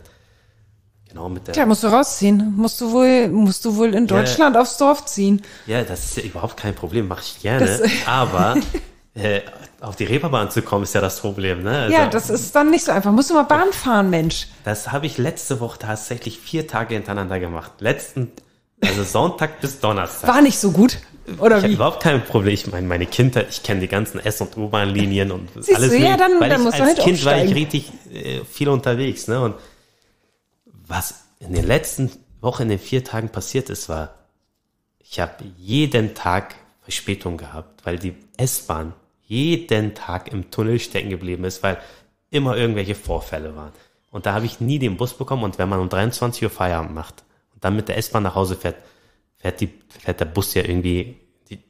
Genau mit der. Tja, musst du rausziehen. Musst du wohl, musst du wohl in Deutschland ja, aufs Dorf ziehen. Ja, das ist ja überhaupt kein Problem, mache ich gerne. Das aber Äh, auf die Reeperbahn zu kommen, ist ja das Problem. Ne? Also, ja, das ist dann nicht so einfach. Musst du mal Bahn oh. fahren, Mensch. Das habe ich letzte Woche tatsächlich vier Tage hintereinander gemacht. Letzten, also Sonntag bis Donnerstag. War nicht so gut. Oder ich habe überhaupt kein Problem. Ich meine, meine Kindheit, ich kenne die ganzen S- und U-Bahn-Linien und Siehst alles. Du, ja, dann, weil dann musst als du halt Kind aufsteigen. war ich richtig äh, viel unterwegs. Ne? Und was in den letzten Wochen, in den vier Tagen passiert ist, war, ich habe jeden Tag Verspätung gehabt, weil die S-Bahn jeden Tag im Tunnel stecken geblieben ist, weil immer irgendwelche Vorfälle waren. Und da habe ich nie den Bus bekommen. Und wenn man um 23 Uhr Feierabend macht und dann mit der S-Bahn nach Hause fährt, fährt, die, fährt der Bus ja irgendwie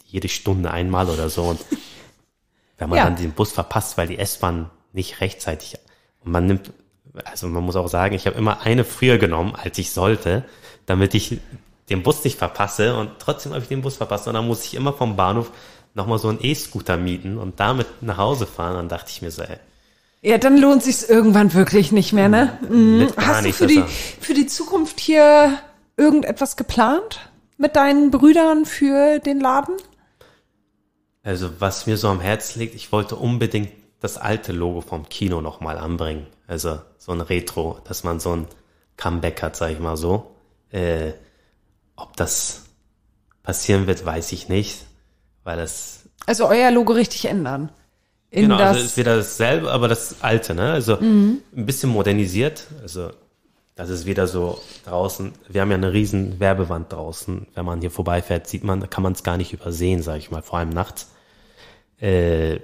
jede Stunde einmal oder so. Und wenn man ja. dann den Bus verpasst, weil die S-Bahn nicht rechtzeitig und man nimmt, also man muss auch sagen, ich habe immer eine früher genommen, als ich sollte, damit ich den Bus nicht verpasse und trotzdem habe ich den Bus verpasst und dann muss ich immer vom Bahnhof nochmal so einen E-Scooter mieten und damit nach Hause fahren. Dann dachte ich mir so, ey. Ja, dann lohnt sich's irgendwann wirklich nicht mehr, ne? Hm, mhm. Hast du für die, für die Zukunft hier irgendetwas geplant mit deinen Brüdern für den Laden? Also, was mir so am Herzen liegt, ich wollte unbedingt das alte Logo vom Kino nochmal anbringen. Also so ein Retro, dass man so ein Comeback hat, sag ich mal so. Äh, ob das passieren wird, weiß ich nicht. Weil das. Also euer Logo richtig ändern. In genau, also das also ist wieder dasselbe, aber das alte, ne? Also mhm. ein bisschen modernisiert. Also das ist wieder so draußen. Wir haben ja eine riesen Werbewand draußen. Wenn man hier vorbeifährt, sieht man, kann man es gar nicht übersehen, sage ich mal, vor allem nachts. Äh,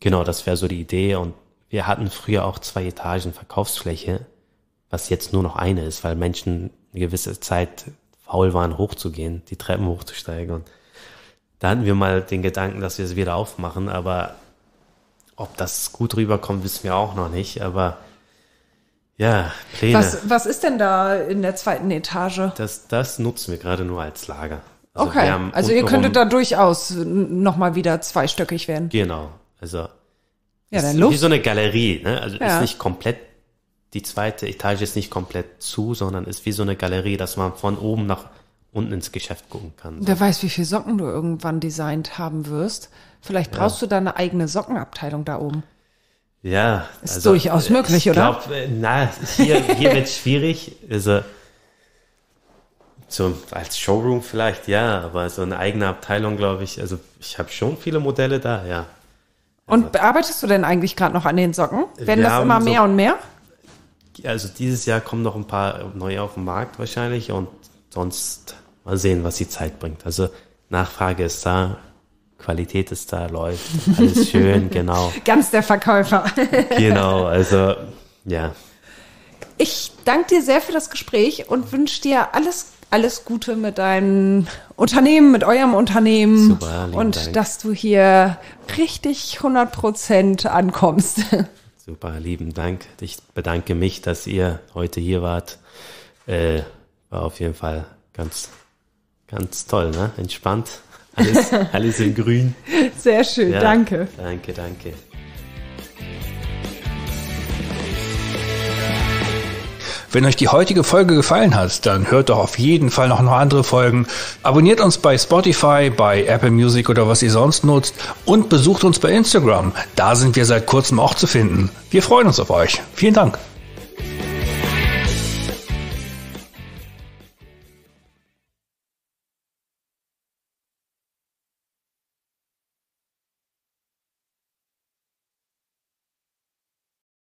genau, das wäre so die Idee. Und wir hatten früher auch zwei Etagen Verkaufsfläche, was jetzt nur noch eine ist, weil Menschen eine gewisse Zeit faul waren, hochzugehen, die Treppen hochzusteigen. Und da hatten wir mal den Gedanken, dass wir es wieder aufmachen, aber ob das gut rüberkommt, wissen wir auch noch nicht. Aber ja, Pläne. Was, was ist denn da in der zweiten Etage? Das, das nutzen wir gerade nur als Lager. Also okay, also ihr könntet da durchaus nochmal wieder zweistöckig werden. Genau, also ja, dann los. wie so eine Galerie. Ne? Also ja. ist nicht komplett, die zweite Etage ist nicht komplett zu, sondern ist wie so eine Galerie, dass man von oben nach unten ins Geschäft gucken kann. So. Wer weiß, wie viele Socken du irgendwann designt haben wirst. Vielleicht brauchst ja. du da eine eigene Sockenabteilung da oben. Ja. Ist also, durchaus äh, möglich, ich oder? Ich glaube, äh, na, hier, hier wird es schwierig. Also, so als Showroom vielleicht, ja, aber so eine eigene Abteilung, glaube ich. Also, ich habe schon viele Modelle da, ja. Also, und arbeitest du denn eigentlich gerade noch an den Socken? Werden das immer mehr so, und mehr? Also, dieses Jahr kommen noch ein paar neue auf den Markt wahrscheinlich und sonst Mal sehen, was die Zeit bringt. Also Nachfrage ist da, Qualität ist da, läuft, alles schön, genau. Ganz der Verkäufer. genau, also ja. Ich danke dir sehr für das Gespräch und wünsche dir alles, alles Gute mit deinem Unternehmen, mit eurem Unternehmen Super, und Dank. dass du hier richtig 100 Prozent ankommst. Super, lieben Dank. Ich bedanke mich, dass ihr heute hier wart. Äh, war auf jeden Fall ganz Ganz toll, ne? Entspannt. Alles, alles in grün. Sehr schön, ja, danke. Danke, danke. Wenn euch die heutige Folge gefallen hat, dann hört doch auf jeden Fall noch, noch andere Folgen. Abonniert uns bei Spotify, bei Apple Music oder was ihr sonst nutzt und besucht uns bei Instagram. Da sind wir seit kurzem auch zu finden. Wir freuen uns auf euch. Vielen Dank.